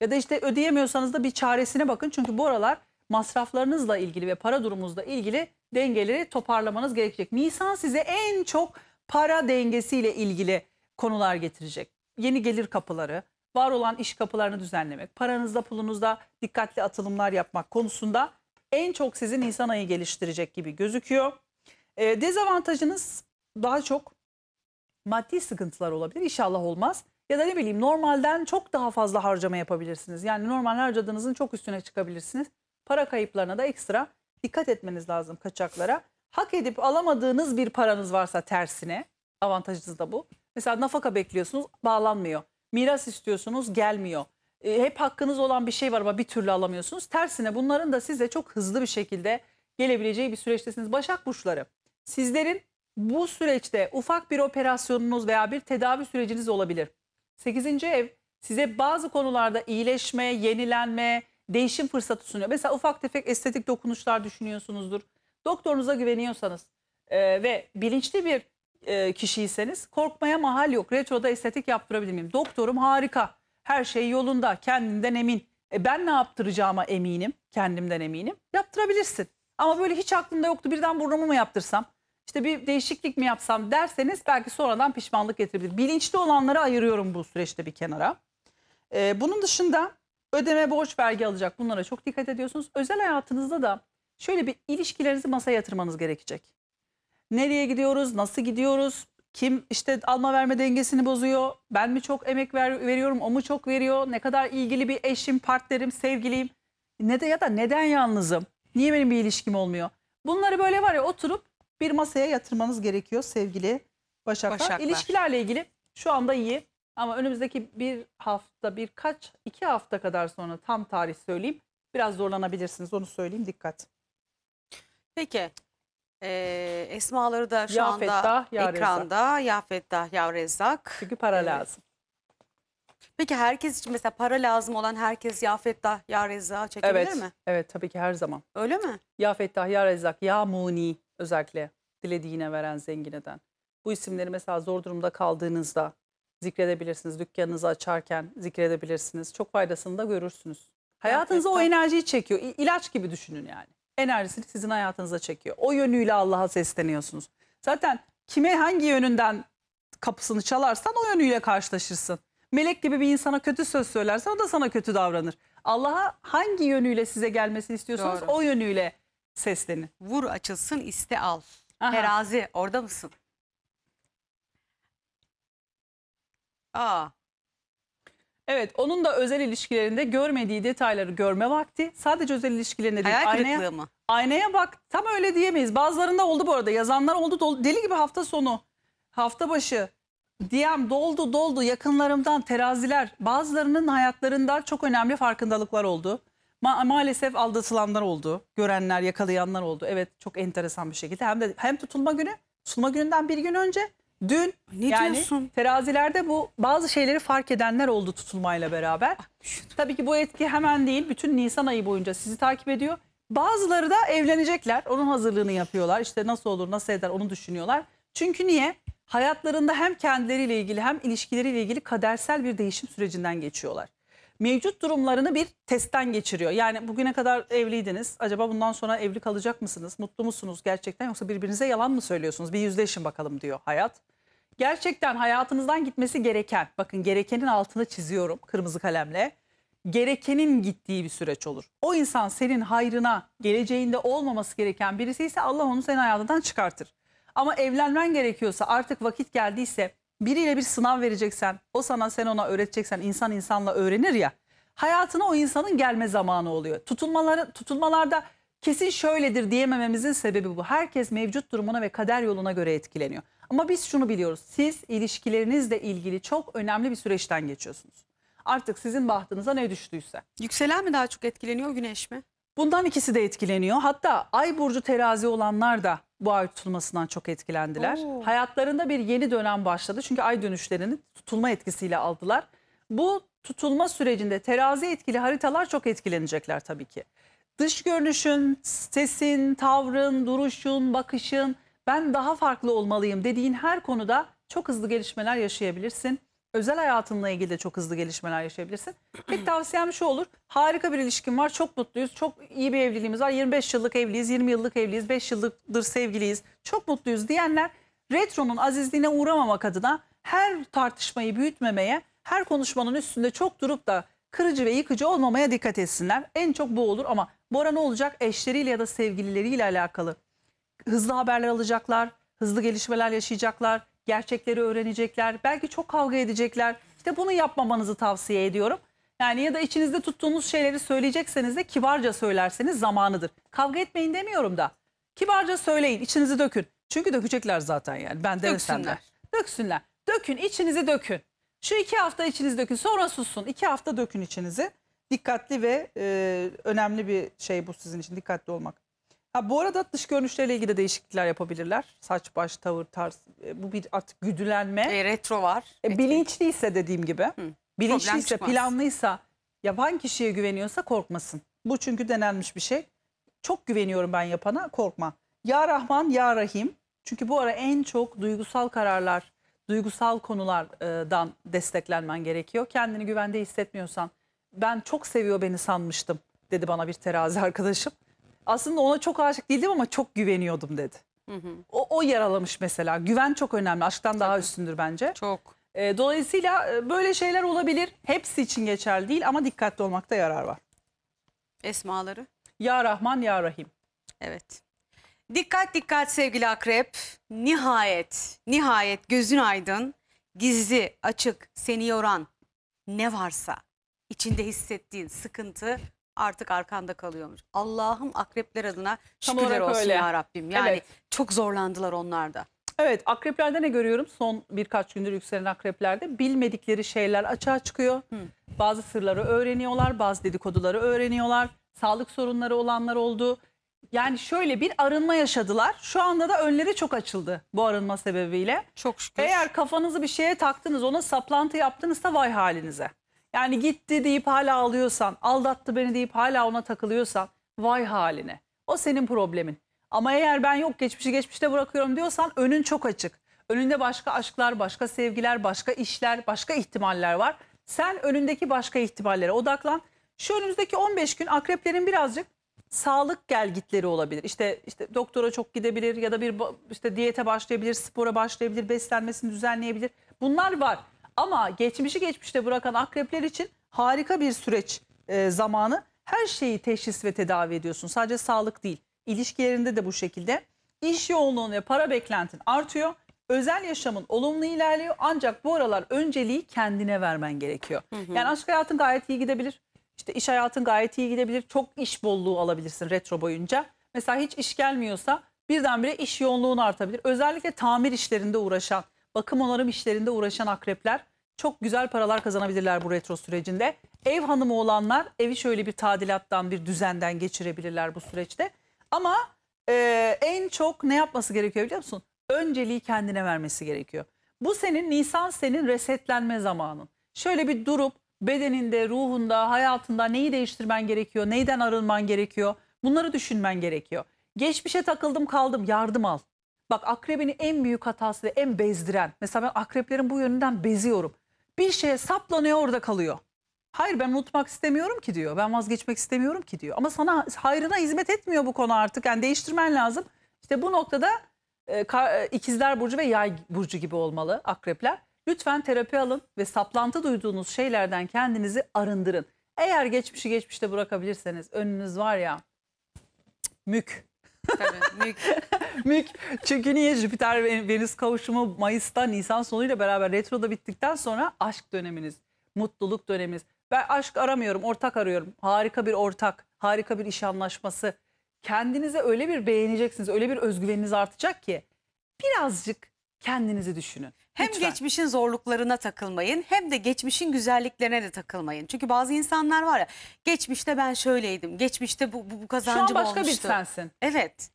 Ya da işte ödeyemiyorsanız da bir çaresine bakın. Çünkü bu aralar masraflarınızla ilgili ve para durumunuzla ilgili dengeleri toparlamanız gerekecek. Nisan size en çok para dengesiyle ilgili konular getirecek. Yeni gelir kapıları, var olan iş kapılarını düzenlemek, paranızda pulunuzda dikkatli atılımlar yapmak konusunda en çok sizi Nisan ayı geliştirecek gibi gözüküyor. E, dezavantajınız daha çok maddi sıkıntılar olabilir. İnşallah olmaz. Ya da ne bileyim normalden çok daha fazla harcama yapabilirsiniz. Yani normal harcadığınızın çok üstüne çıkabilirsiniz. Para kayıplarına da ekstra dikkat etmeniz lazım kaçaklara. Hak edip alamadığınız bir paranız varsa tersine avantajınız da bu. Mesela nafaka bekliyorsunuz bağlanmıyor. Miras istiyorsunuz gelmiyor. Ee, hep hakkınız olan bir şey var ama bir türlü alamıyorsunuz. Tersine bunların da size çok hızlı bir şekilde gelebileceği bir süreçtesiniz. Başak Burçları sizlerin bu süreçte ufak bir operasyonunuz veya bir tedavi süreciniz olabilir. 8. ev size bazı konularda iyileşme, yenilenme, değişim fırsatı sunuyor. Mesela ufak tefek estetik dokunuşlar düşünüyorsunuzdur. Doktorunuza güveniyorsanız e, ve bilinçli bir e, kişiyseniz korkmaya mahal yok. Retroda estetik yaptırabilir miyim? Doktorum harika her şey yolunda, kendinden emin. E ben ne yaptıracağıma eminim, kendimden eminim. Yaptırabilirsin. Ama böyle hiç aklımda yoktu birden burnumu mu yaptırsam, işte bir değişiklik mi yapsam derseniz belki sonradan pişmanlık getirebilir. Bilinçli olanları ayırıyorum bu süreçte bir kenara. E, bunun dışında ödeme borç vergi alacak bunlara çok dikkat ediyorsunuz. Özel hayatınızda da şöyle bir ilişkilerinizi masaya yatırmanız gerekecek. Nereye gidiyoruz, nasıl gidiyoruz, kim işte alma verme dengesini bozuyor? Ben mi çok emek ver, veriyorum? O mu çok veriyor? Ne kadar ilgili bir eşim, partnerim, sevgiliyim? Ne de ya da neden yalnızım? Niye benim bir ilişkim olmuyor? Bunları böyle var ya oturup bir masaya yatırmanız gerekiyor sevgili Başaklar. Başaklar. İlişkilerle ilgili şu anda iyi ama önümüzdeki bir hafta birkaç iki hafta kadar sonra tam tarih söyleyeyim biraz zorlanabilirsiniz onu söyleyeyim dikkat. Peki ee, esmaları da şu ya anda Fettah, ya ekranda. Rezzak. Ya Fettah, Rezzak. Çünkü para evet. lazım. Peki herkes için mesela para lazım olan herkes Ya Fettah, Ya Rezzak'a çekebilir evet, mi? Evet, tabii ki her zaman. Öyle mi? Ya Fettah, Ya Rezzak, Ya Muni özellikle dilediğine veren zengineden. Bu isimleri mesela zor durumda kaldığınızda zikredebilirsiniz. Dükkanınızı açarken zikredebilirsiniz. Çok faydasını da görürsünüz. Hayatınıza o enerjiyi çekiyor. İlaç gibi düşünün yani enerjisini sizin hayatınıza çekiyor. O yönüyle Allah'a sesleniyorsunuz. Zaten kime hangi yönünden kapısını çalarsan o yönüyle karşılaşırsın. Melek gibi bir insana kötü söz söylerse o da sana kötü davranır. Allah'a hangi yönüyle size gelmesini istiyorsanız Doğru. o yönüyle seslenin. Vur açılsın iste al. Aha. Terazi orada mısın? Aa Evet onun da özel ilişkilerinde görmediği detayları görme vakti. Sadece özel ilişkilerinde değil. Hayal aynaya, mı? Aynaya bak tam öyle diyemeyiz. Bazılarında oldu bu arada yazanlar oldu dolu, deli gibi hafta sonu hafta başı. Diyem doldu doldu yakınlarımdan teraziler bazılarının hayatlarında çok önemli farkındalıklar oldu. Ma maalesef aldatılanlar oldu. Görenler, yakalayanlar oldu. Evet çok enteresan bir şekilde. Hem de hem tutulma günü, tutulma gününden bir gün önce Dün Ne yani diyorsun? terazilerde bu bazı şeyleri fark edenler oldu tutulmayla beraber. Ah, Tabii ki bu etki hemen değil bütün Nisan ayı boyunca sizi takip ediyor. Bazıları da evlenecekler onun hazırlığını yapıyorlar İşte nasıl olur nasıl eder onu düşünüyorlar. Çünkü niye? Hayatlarında hem kendileriyle ilgili hem ilişkileriyle ilgili kadersel bir değişim sürecinden geçiyorlar mevcut durumlarını bir testten geçiriyor. Yani bugüne kadar evliydiniz. Acaba bundan sonra evli kalacak mısınız? Mutlu musunuz gerçekten yoksa birbirinize yalan mı söylüyorsunuz? Bir yüzleşin bakalım diyor hayat. Gerçekten hayatınızdan gitmesi gereken, bakın gerekenin altını çiziyorum kırmızı kalemle. Gerekenin gittiği bir süreç olur. O insan senin hayrına, geleceğinde olmaması gereken birisi ise Allah onu senin hayatından çıkartır. Ama evlenmen gerekiyorsa artık vakit geldiyse biriyle bir sınav vereceksen, o sana sen ona öğreteceksen insan insanla öğrenir ya. Hayatına o insanın gelme zamanı oluyor. Tutulmaları, tutulmalarda kesin şöyledir diyemememizin sebebi bu. Herkes mevcut durumuna ve kader yoluna göre etkileniyor. Ama biz şunu biliyoruz. Siz ilişkilerinizle ilgili çok önemli bir süreçten geçiyorsunuz. Artık sizin bahtınıza ne düştüyse. Yükselen mi daha çok etkileniyor güneş mi? Bundan ikisi de etkileniyor. Hatta ay burcu terazi olanlar da bu ay tutulmasından çok etkilendiler. Oo. Hayatlarında bir yeni dönem başladı. Çünkü ay dönüşlerini tutulma etkisiyle aldılar. Bu tutulma sürecinde terazi etkili haritalar çok etkilenecekler tabii ki. Dış görünüşün, sesin, tavrın, duruşun, bakışın ben daha farklı olmalıyım dediğin her konuda çok hızlı gelişmeler yaşayabilirsin özel hayatınla ilgili de çok hızlı gelişmeler yaşayabilirsin. Tek tavsiyem şu olur. Harika bir ilişkin var. Çok mutluyuz. Çok iyi bir evliliğimiz var. 25 yıllık evliyiz. 20 yıllık evliyiz. 5 yıllıktır sevgiliyiz. Çok mutluyuz diyenler retronun azizliğine uğramamak adına her tartışmayı büyütmemeye, her konuşmanın üstünde çok durup da kırıcı ve yıkıcı olmamaya dikkat etsinler. En çok bu olur ama Bora ne olacak? Eşleriyle ya da sevgilileriyle alakalı. Hızlı haberler alacaklar, hızlı gelişmeler yaşayacaklar, gerçekleri öğrenecekler. Belki çok kavga edecekler. İşte bunu yapmamanızı tavsiye ediyorum. Yani ya da içinizde tuttuğunuz şeyleri söyleyecekseniz de kibarca söylerseniz zamanıdır. Kavga etmeyin demiyorum da. Kibarca söyleyin, içinizi dökün. Çünkü dökecekler zaten yani. Ben denesemler. Döksünler. Dökün, içinizi dökün. Şu iki hafta içinizi dökün. Sonra sussun. İki hafta dökün içinizi. Dikkatli ve e, önemli bir şey bu sizin için. Dikkatli olmak. Ha, bu arada dış görünüşlerle ilgili de değişiklikler yapabilirler. Saç, baş, tavır, tarz. E, bu bir artık güdülenme. E, retro var. E, bilinçliyse dediğim gibi. Hı. Bilinçliyse, planlıysa, yapan kişiye güveniyorsa korkmasın. Bu çünkü denenmiş bir şey. Çok güveniyorum ben yapana, korkma. Ya Rahman, Ya Rahim. Çünkü bu ara en çok duygusal kararlar, duygusal konulardan desteklenmen gerekiyor. Kendini güvende hissetmiyorsan, ben çok seviyor beni sanmıştım dedi bana bir terazi arkadaşım aslında ona çok aşık değildim ama çok güveniyordum dedi. Hı hı. O, o yaralamış mesela. Güven çok önemli. Aşktan daha Tabii. üstündür bence. Çok. Ee, e, dolayısıyla böyle şeyler olabilir. Hepsi için geçerli değil ama dikkatli olmakta yarar var. Esmaları. Ya Rahman Ya Rahim. Evet. Dikkat dikkat sevgili akrep. Nihayet, nihayet gözün aydın. Gizli, açık, seni yoran ne varsa içinde hissettiğin sıkıntı artık arkanda kalıyormuş. Allah'ım akrepler adına şükürler olsun öyle. ya Rabbim. Yani Evet. çok zorlandılar onlar da. Evet akreplerde ne görüyorum? Son birkaç gündür yükselen akreplerde bilmedikleri şeyler açığa çıkıyor. Bazı sırları öğreniyorlar, bazı dedikoduları öğreniyorlar. Sağlık sorunları olanlar oldu. Yani şöyle bir arınma yaşadılar. Şu anda da önleri çok açıldı bu arınma sebebiyle. Çok şükür. Eğer kafanızı bir şeye taktınız, ona saplantı yaptınızsa vay halinize. Yani gitti deyip hala ağlıyorsan, aldattı beni deyip hala ona takılıyorsan vay haline. O senin problemin. Ama eğer ben yok geçmişi geçmişte bırakıyorum diyorsan önün çok açık. Önünde başka aşklar, başka sevgiler, başka işler, başka ihtimaller var. Sen önündeki başka ihtimallere odaklan. Şu önümüzdeki 15 gün akreplerin birazcık sağlık gelgitleri olabilir. İşte işte doktora çok gidebilir ya da bir işte diyete başlayabilir, spora başlayabilir, beslenmesini düzenleyebilir. Bunlar var. Ama geçmişi geçmişte bırakan akrepler için harika bir süreç e, zamanı. Her şeyi teşhis ve tedavi ediyorsun. Sadece sağlık değil. İlişkilerinde de bu şekilde. İş yoğunluğun ve para beklentin artıyor. Özel yaşamın olumlu ilerliyor ancak bu aralar önceliği kendine vermen gerekiyor. Hı hı. Yani aşk hayatın gayet iyi gidebilir. İşte iş hayatın gayet iyi gidebilir. Çok iş bolluğu alabilirsin retro boyunca. Mesela hiç iş gelmiyorsa birdenbire iş yoğunluğun artabilir. Özellikle tamir işlerinde uğraşan bakım onarım işlerinde uğraşan akrepler çok güzel paralar kazanabilirler bu retro sürecinde. Ev hanımı olanlar evi şöyle bir tadilattan bir düzenden geçirebilirler bu süreçte. Ama e, en çok ne yapması gerekiyor biliyor musun? Önceliği kendine vermesi gerekiyor. Bu senin Nisan senin resetlenme zamanın. Şöyle bir durup bedeninde, ruhunda, hayatında neyi değiştirmen gerekiyor, neyden arınman gerekiyor bunları düşünmen gerekiyor. Geçmişe takıldım kaldım yardım al. Bak akrebin en büyük hatası ve en bezdiren. Mesela ben akreplerin bu yönünden beziyorum. Bir şeye saplanıyor orada kalıyor. Hayır ben unutmak istemiyorum ki diyor. Ben vazgeçmek istemiyorum ki diyor. Ama sana hayrına hizmet etmiyor bu konu artık. Yani değiştirmen lazım. İşte bu noktada e, e ikizler burcu ve yay burcu gibi olmalı akrepler. Lütfen terapi alın ve saplantı duyduğunuz şeylerden kendinizi arındırın. Eğer geçmişi geçmişte bırakabilirseniz önünüz var ya mük Tabii, mük. Çünkü niye Jüpiter ve Venüs kavuşumu Mayıs'ta Nisan sonuyla beraber retroda bittikten sonra aşk döneminiz, mutluluk döneminiz. Ben aşk aramıyorum, ortak arıyorum. Harika bir ortak, harika bir iş anlaşması. Kendinize öyle bir beğeneceksiniz, öyle bir özgüveniniz artacak ki birazcık kendinizi düşünün. Hem Lütfen. geçmişin zorluklarına takılmayın hem de geçmişin güzelliklerine de takılmayın. Çünkü bazı insanlar var ya geçmişte ben şöyleydim, geçmişte bu, bu, bu kazancım olmuştu. Şu an başka olmuştu. bir sensin. Evet.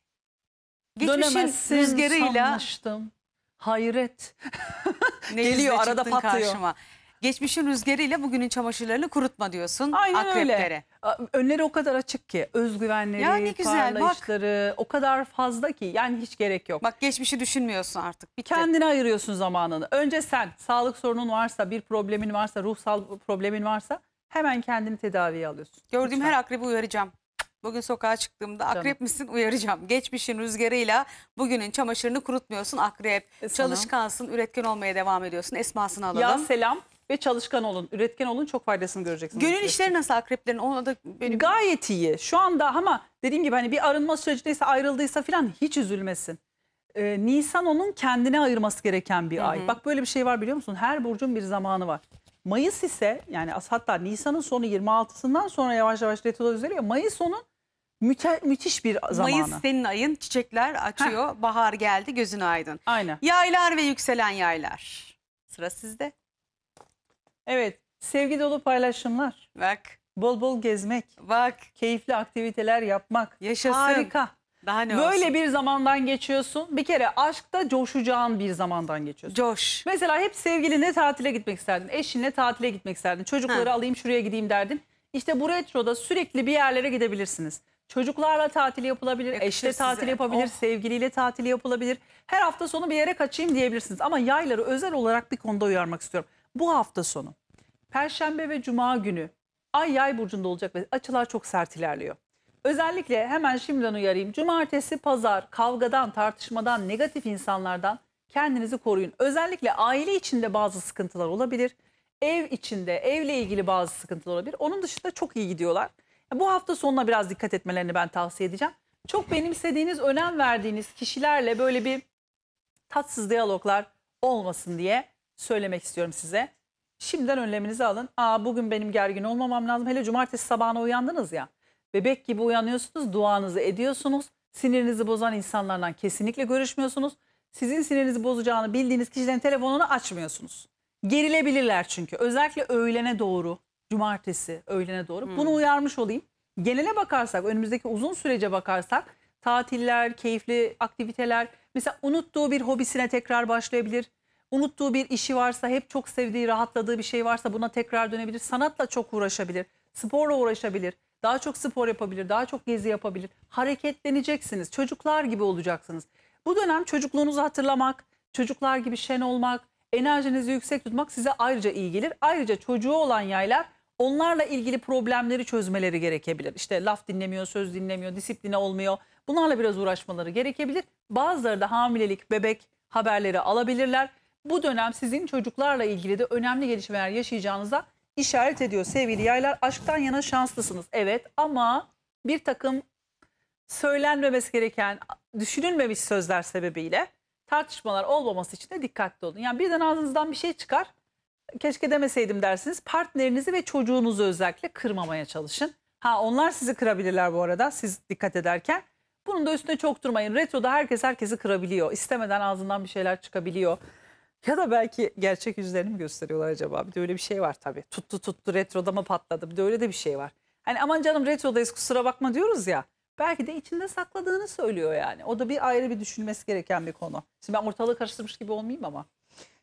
Geçmişin rüzgarıyla. sanmıştım. Hayret. Geliyor arada patlıyor. Karşıma geçmişin rüzgarıyla bugünün çamaşırlarını kurutma diyorsun Aynen akreplere. Öyle. Önleri o kadar açık ki özgüvenleri, ya ne güzel, parlayışları bak. o kadar fazla ki yani hiç gerek yok. Bak geçmişi düşünmüyorsun artık. Bitti. Kendine ayırıyorsun zamanını. Önce sen sağlık sorunun varsa, bir problemin varsa, ruhsal problemin varsa hemen kendini tedaviye alıyorsun. Gördüğüm Lütfen. her akrebi uyaracağım. Bugün sokağa çıktığımda akrep Canım. misin uyaracağım. Geçmişin rüzgarıyla bugünün çamaşırını kurutmuyorsun akrep. E, Çalışkansın, üretken olmaya devam ediyorsun. Esmasını alalım. Ya selam ve çalışkan olun, üretken olun çok faydasını göreceksiniz. Gönül işleri nasıl akreplerin? Ona da benim... Gayet iyi. Şu anda ama dediğim gibi hani bir arınma sürecindeyse ayrıldıysa falan hiç üzülmesin. Ee, Nisan onun kendine ayırması gereken bir Hı -hı. ay. Bak böyle bir şey var biliyor musun? Her burcun bir zamanı var. Mayıs ise yani hatta Nisan'ın sonu 26'sından sonra yavaş yavaş retro düzeliyor. Mayıs onun müte, müthiş bir zamanı. Mayıs senin ayın çiçekler açıyor. Heh. Bahar geldi gözün aydın. Aynen. Yaylar ve yükselen yaylar. Sıra sizde. Evet, sevgi dolu paylaşımlar, Bak, bol bol gezmek, bak, keyifli aktiviteler yapmak. yaşasın. Harika. Daha ne Böyle olsun? bir zamandan geçiyorsun. Bir kere aşkta coşacağın bir zamandan geçiyorsun. Coş. Mesela hep sevgilinle tatile gitmek isterdin. Eşinle tatile gitmek isterdin. Çocukları Ha. alayım şuraya gideyim derdin. İşte bu retroda sürekli bir yerlere gidebilirsiniz. Çocuklarla tatil yapılabilir, Yakışır eşle size. yapabilir, Oh. sevgiliyle tatil yapılabilir. Her hafta sonu bir yere kaçayım diyebilirsiniz. Ama yayları özel olarak bir konuda uyarmak istiyorum. Bu hafta sonu Perşembe ve Cuma günü Ay Yay burcunda olacak ve açılar çok sert ilerliyor. Özellikle hemen şimdiden uyarayım. Cumartesi, pazar kavgadan, tartışmadan, negatif insanlardan kendinizi koruyun. Özellikle aile içinde bazı sıkıntılar olabilir. Ev içinde, evle ilgili bazı sıkıntılar olabilir. Onun dışında çok iyi gidiyorlar. Bu hafta sonuna biraz dikkat etmelerini ben tavsiye edeceğim. Çok benimsediğiniz, önem verdiğiniz kişilerle böyle bir tatsız diyaloglar olmasın diye söylemek istiyorum size. Şimdiden önleminizi alın. Aa bugün benim gergin olmamam lazım. Hele cumartesi sabahına uyandınız ya. Bebek gibi uyanıyorsunuz, duanızı ediyorsunuz. Sinirinizi bozan insanlardan kesinlikle görüşmüyorsunuz. Sizin sinirinizi bozacağını bildiğiniz kişilerin telefonunu açmıyorsunuz. Gerilebilirler çünkü. Özellikle öğlene doğru, cumartesi öğlene doğru. Hmm. Bunu uyarmış olayım. Genele bakarsak, önümüzdeki uzun sürece bakarsak tatiller, keyifli aktiviteler, mesela unuttuğu bir hobisine tekrar başlayabilir unuttuğu bir işi varsa, hep çok sevdiği, rahatladığı bir şey varsa buna tekrar dönebilir. Sanatla çok uğraşabilir, sporla uğraşabilir, daha çok spor yapabilir, daha çok gezi yapabilir. Hareketleneceksiniz, çocuklar gibi olacaksınız. Bu dönem çocukluğunuzu hatırlamak, çocuklar gibi şen olmak, enerjinizi yüksek tutmak size ayrıca iyi gelir. Ayrıca çocuğu olan yaylar onlarla ilgili problemleri çözmeleri gerekebilir. İşte laf dinlemiyor, söz dinlemiyor, disipline olmuyor. Bunlarla biraz uğraşmaları gerekebilir. Bazıları da hamilelik, bebek haberleri alabilirler bu dönem sizin çocuklarla ilgili de önemli gelişmeler yaşayacağınıza işaret ediyor sevgili yaylar. Aşktan yana şanslısınız evet ama bir takım söylenmemesi gereken, düşünülmemiş sözler sebebiyle tartışmalar olmaması için de dikkatli olun. Yani birden ağzınızdan bir şey çıkar, keşke demeseydim dersiniz. Partnerinizi ve çocuğunuzu özellikle kırmamaya çalışın. Ha onlar sizi kırabilirler bu arada siz dikkat ederken. Bunun da üstüne çok durmayın. Retroda herkes herkesi kırabiliyor. İstemeden ağzından bir şeyler çıkabiliyor. Ya da belki gerçek yüzlerini mi gösteriyorlar acaba? Bir de öyle bir şey var tabii. Tuttu tuttu retroda mı patladı? Bir de öyle de bir şey var. Hani aman canım retrodayız kusura bakma diyoruz ya. Belki de içinde sakladığını söylüyor yani. O da bir ayrı bir düşünmesi gereken bir konu. Şimdi ben ortalığı karıştırmış gibi olmayayım ama.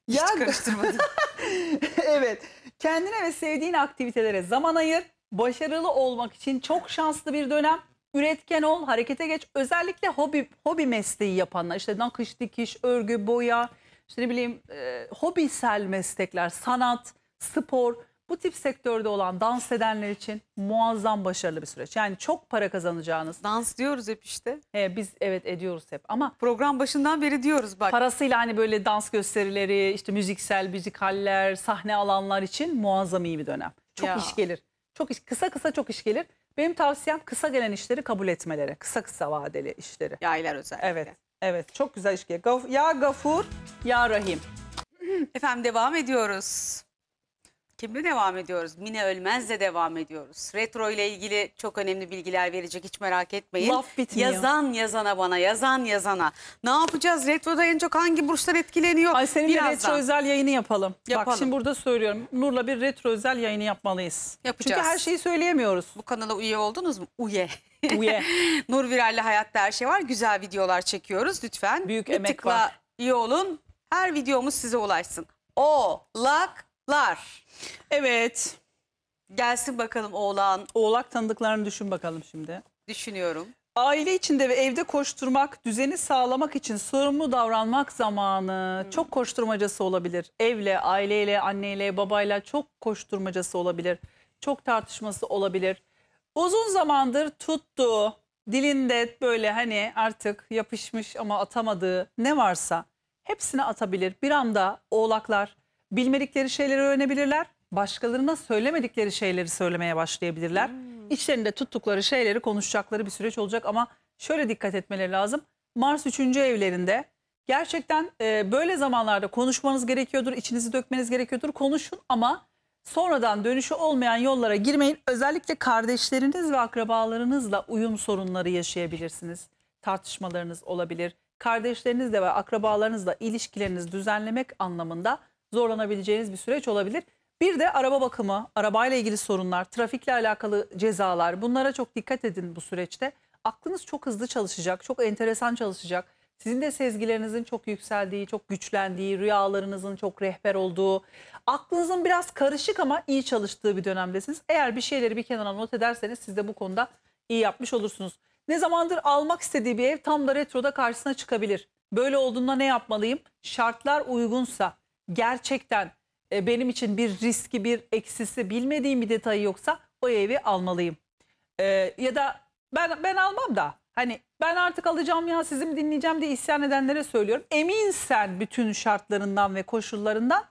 Hiç ya... karıştırmadım. evet. Kendine ve sevdiğin aktivitelere zaman ayır. Başarılı olmak için çok şanslı bir dönem. Üretken ol, harekete geç. Özellikle hobi hobi mesleği yapanlar işte nakış, dikiş, örgü, boya, işte ne bileyim e, hobisel meslekler, sanat, spor bu tip sektörde olan dans edenler için muazzam başarılı bir süreç. Yani çok para kazanacağınız. Dans diyoruz hep işte. He, biz evet ediyoruz hep ama program başından beri diyoruz bak. Parasıyla hani böyle dans gösterileri, işte müziksel, müzikaller, sahne alanlar için muazzam iyi bir dönem. Çok ya. iş gelir. Çok iş, kısa kısa çok iş gelir. Benim tavsiyem kısa gelen işleri kabul etmeleri. Kısa kısa vadeli işleri. Yaylar özellikle. Evet. Evet çok güzel iş geliyor. ya Gafur ya Rahim. Efendim devam ediyoruz. Kimle devam ediyoruz? Mine Ölmez'le devam ediyoruz. Retro ile ilgili çok önemli bilgiler verecek hiç merak etmeyin. Laf bitmiyor. Yazan yazana bana, yazan yazana. Ne yapacağız? Retroda en çok hangi burçlar etkileniyor? Ay seninle retro özel yayını yapalım. Yapalım. Bak şimdi burada söylüyorum. Nur'la bir retro özel yayını yapmalıyız. Yapacağız. Çünkü her şeyi söyleyemiyoruz. Bu kanala üye oldunuz mu? Üye. Üye. Nur Viral'le hayatta her şey var. Güzel videolar çekiyoruz lütfen. Büyük bir emek tıkla var. iyi olun. Her videomuz size ulaşsın. Oğlaklar. Evet. Gelsin bakalım oğlan. Oğlak tanıdıklarını düşün bakalım şimdi. Düşünüyorum. Aile içinde ve evde koşturmak, düzeni sağlamak için sorumlu davranmak zamanı hmm. çok koşturmacası olabilir. Evle, aileyle, anneyle, babayla çok koşturmacası olabilir. Çok tartışması olabilir. Uzun zamandır tuttu. dilinde böyle hani artık yapışmış ama atamadığı ne varsa hepsine atabilir. Bir anda oğlaklar bilmedikleri şeyleri öğrenebilirler. Başkalarına söylemedikleri şeyleri söylemeye başlayabilirler. Hmm. İçlerinde tuttukları şeyleri konuşacakları bir süreç olacak ama şöyle dikkat etmeleri lazım. Mars 3. evlerinde gerçekten e, böyle zamanlarda konuşmanız gerekiyordur, içinizi dökmeniz gerekiyordur. Konuşun ama sonradan dönüşü olmayan yollara girmeyin. Özellikle kardeşleriniz ve akrabalarınızla uyum sorunları yaşayabilirsiniz. Tartışmalarınız olabilir kardeşlerinizle ve akrabalarınızla ilişkilerinizi düzenlemek anlamında zorlanabileceğiniz bir süreç olabilir. Bir de araba bakımı, arabayla ilgili sorunlar, trafikle alakalı cezalar bunlara çok dikkat edin bu süreçte. Aklınız çok hızlı çalışacak, çok enteresan çalışacak. Sizin de sezgilerinizin çok yükseldiği, çok güçlendiği, rüyalarınızın çok rehber olduğu, aklınızın biraz karışık ama iyi çalıştığı bir dönemdesiniz. Eğer bir şeyleri bir kenara not ederseniz siz de bu konuda iyi yapmış olursunuz. Ne zamandır almak istediği bir ev tam da retroda karşısına çıkabilir. Böyle olduğunda ne yapmalıyım? Şartlar uygunsa, gerçekten e, benim için bir riski, bir eksisi, bilmediğim bir detayı yoksa o evi almalıyım. E, ya da ben ben almam da hani ben artık alacağım ya sizin dinleyeceğim diye isyan edenlere söylüyorum. Eminsen bütün şartlarından ve koşullarından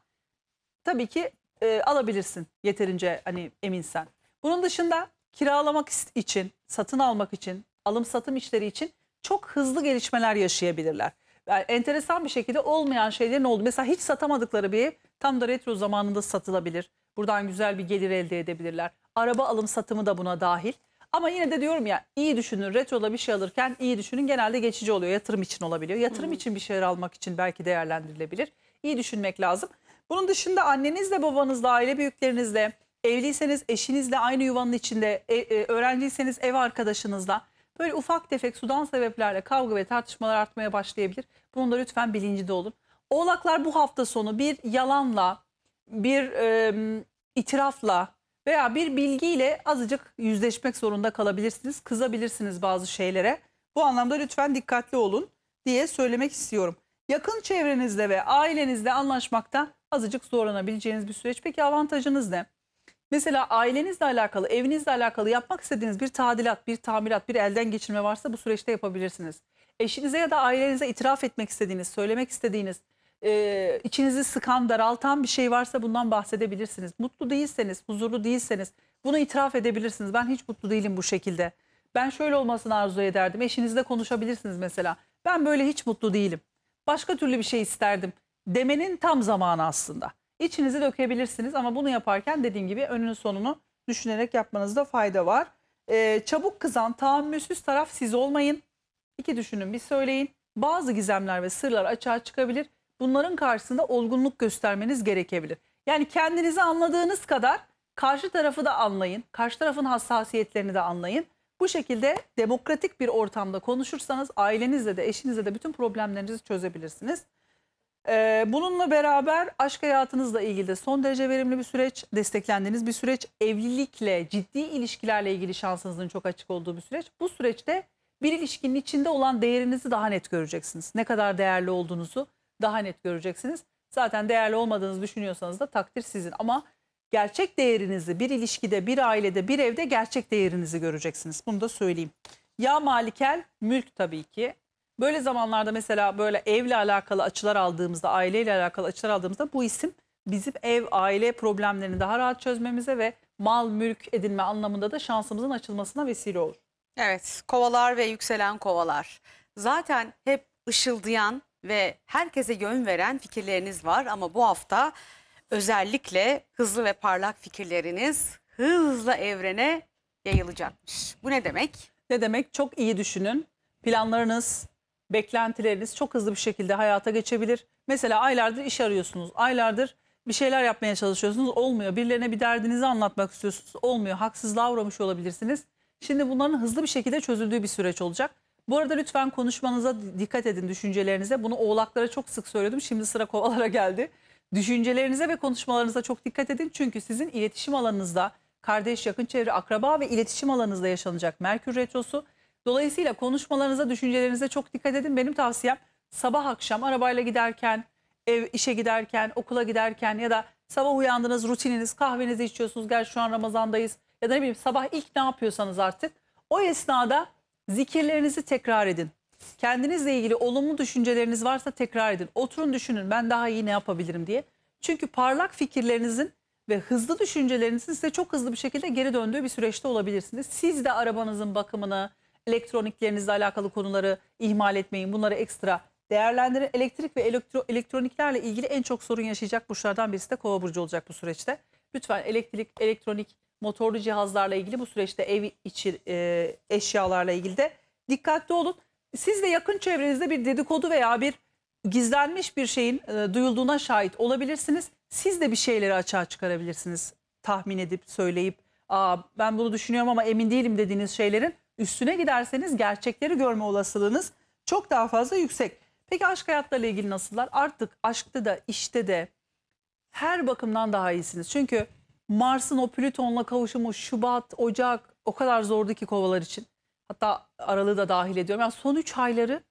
tabii ki e, alabilirsin yeterince hani eminsen. Bunun dışında kiralamak için, satın almak için, alım satım işleri için çok hızlı gelişmeler yaşayabilirler. Yani enteresan bir şekilde olmayan şeylerin oldu. Mesela hiç satamadıkları bir ev tam da retro zamanında satılabilir. Buradan güzel bir gelir elde edebilirler. Araba alım satımı da buna dahil. Ama yine de diyorum ya iyi düşünün retroda bir şey alırken iyi düşünün genelde geçici oluyor yatırım için olabiliyor. Yatırım hmm. için bir şeyler almak için belki değerlendirilebilir. İyi düşünmek lazım. Bunun dışında annenizle babanızla aile büyüklerinizle evliyseniz eşinizle aynı yuvanın içinde e, e, öğrenciyseniz ev arkadaşınızla Böyle ufak tefek sudan sebeplerle kavga ve tartışmalar artmaya başlayabilir. Bunun da lütfen bilincinde olun. Oğlaklar bu hafta sonu bir yalanla, bir e, itirafla veya bir bilgiyle azıcık yüzleşmek zorunda kalabilirsiniz. Kızabilirsiniz bazı şeylere. Bu anlamda lütfen dikkatli olun diye söylemek istiyorum. Yakın çevrenizle ve ailenizle anlaşmakta azıcık zorlanabileceğiniz bir süreç. Peki avantajınız ne? Mesela ailenizle alakalı, evinizle alakalı yapmak istediğiniz bir tadilat, bir tamirat, bir elden geçirme varsa bu süreçte yapabilirsiniz. Eşinize ya da ailenize itiraf etmek istediğiniz, söylemek istediğiniz, e, içinizi sıkan, daraltan bir şey varsa bundan bahsedebilirsiniz. Mutlu değilseniz, huzurlu değilseniz bunu itiraf edebilirsiniz. Ben hiç mutlu değilim bu şekilde. Ben şöyle olmasını arzu ederdim. Eşinizle konuşabilirsiniz mesela. Ben böyle hiç mutlu değilim. Başka türlü bir şey isterdim demenin tam zamanı aslında içinizi dökebilirsiniz ama bunu yaparken dediğim gibi önünü sonunu düşünerek yapmanızda fayda var. Ee, çabuk kızan tahammülsüz taraf siz olmayın. İki düşünün bir söyleyin. Bazı gizemler ve sırlar açığa çıkabilir. Bunların karşısında olgunluk göstermeniz gerekebilir. Yani kendinizi anladığınız kadar karşı tarafı da anlayın. Karşı tarafın hassasiyetlerini de anlayın. Bu şekilde demokratik bir ortamda konuşursanız ailenizle de eşinizle de bütün problemlerinizi çözebilirsiniz. Ee, bununla beraber aşk hayatınızla ilgili de son derece verimli bir süreç, desteklendiğiniz bir süreç, evlilikle, ciddi ilişkilerle ilgili şansınızın çok açık olduğu bir süreç. Bu süreçte bir ilişkinin içinde olan değerinizi daha net göreceksiniz. Ne kadar değerli olduğunuzu daha net göreceksiniz. Zaten değerli olmadığınızı düşünüyorsanız da takdir sizin ama gerçek değerinizi bir ilişkide, bir ailede, bir evde gerçek değerinizi göreceksiniz. Bunu da söyleyeyim. Ya malikel mülk tabii ki Böyle zamanlarda mesela böyle evle alakalı açılar aldığımızda, aileyle alakalı açılar aldığımızda bu isim bizim ev, aile problemlerini daha rahat çözmemize ve mal, mülk edinme anlamında da şansımızın açılmasına vesile olur. Evet, kovalar ve yükselen kovalar. Zaten hep ışıldayan ve herkese yön veren fikirleriniz var ama bu hafta özellikle hızlı ve parlak fikirleriniz hızla evrene yayılacakmış. Bu ne demek? Ne demek? Çok iyi düşünün. Planlarınız, beklentileriniz çok hızlı bir şekilde hayata geçebilir. Mesela aylardır iş arıyorsunuz. Aylardır bir şeyler yapmaya çalışıyorsunuz. Olmuyor. Birilerine bir derdinizi anlatmak istiyorsunuz. Olmuyor. Haksızlığa uğramış olabilirsiniz. Şimdi bunların hızlı bir şekilde çözüldüğü bir süreç olacak. Bu arada lütfen konuşmanıza dikkat edin düşüncelerinize. Bunu oğlaklara çok sık söylüyordum, Şimdi sıra kovalara geldi. Düşüncelerinize ve konuşmalarınıza çok dikkat edin. Çünkü sizin iletişim alanınızda kardeş, yakın çevre, akraba ve iletişim alanınızda yaşanacak Merkür Retrosu Dolayısıyla konuşmalarınıza, düşüncelerinize çok dikkat edin. Benim tavsiyem sabah akşam arabayla giderken, ev işe giderken, okula giderken ya da sabah uyandınız, rutininiz, kahvenizi içiyorsunuz. Gerçi şu an Ramazan'dayız. Ya da ne bileyim sabah ilk ne yapıyorsanız artık o esnada zikirlerinizi tekrar edin. Kendinizle ilgili olumlu düşünceleriniz varsa tekrar edin. Oturun düşünün ben daha iyi ne yapabilirim diye. Çünkü parlak fikirlerinizin ve hızlı düşüncelerinizin size çok hızlı bir şekilde geri döndüğü bir süreçte olabilirsiniz. Siz de arabanızın bakımını, elektroniklerinizle alakalı konuları ihmal etmeyin. Bunları ekstra değerlendirin. Elektrik ve elektro, elektroniklerle ilgili en çok sorun yaşayacak burçlardan birisi de kova burcu olacak bu süreçte. Lütfen elektrik, elektronik, motorlu cihazlarla ilgili bu süreçte ev içi e, eşyalarla ilgili de dikkatli olun. Siz de yakın çevrenizde bir dedikodu veya bir gizlenmiş bir şeyin e, duyulduğuna şahit olabilirsiniz. Siz de bir şeyleri açığa çıkarabilirsiniz. Tahmin edip, söyleyip, Aa, ben bunu düşünüyorum ama emin değilim dediğiniz şeylerin Üstüne giderseniz gerçekleri görme olasılığınız çok daha fazla yüksek. Peki aşk hayatlarıyla ilgili nasıllar? Artık aşkta da işte de her bakımdan daha iyisiniz. Çünkü Mars'ın o Plüton'la kavuşumu Şubat, Ocak o kadar zordu ki kovalar için. Hatta aralığı da dahil ediyorum. Yani son 3 ayları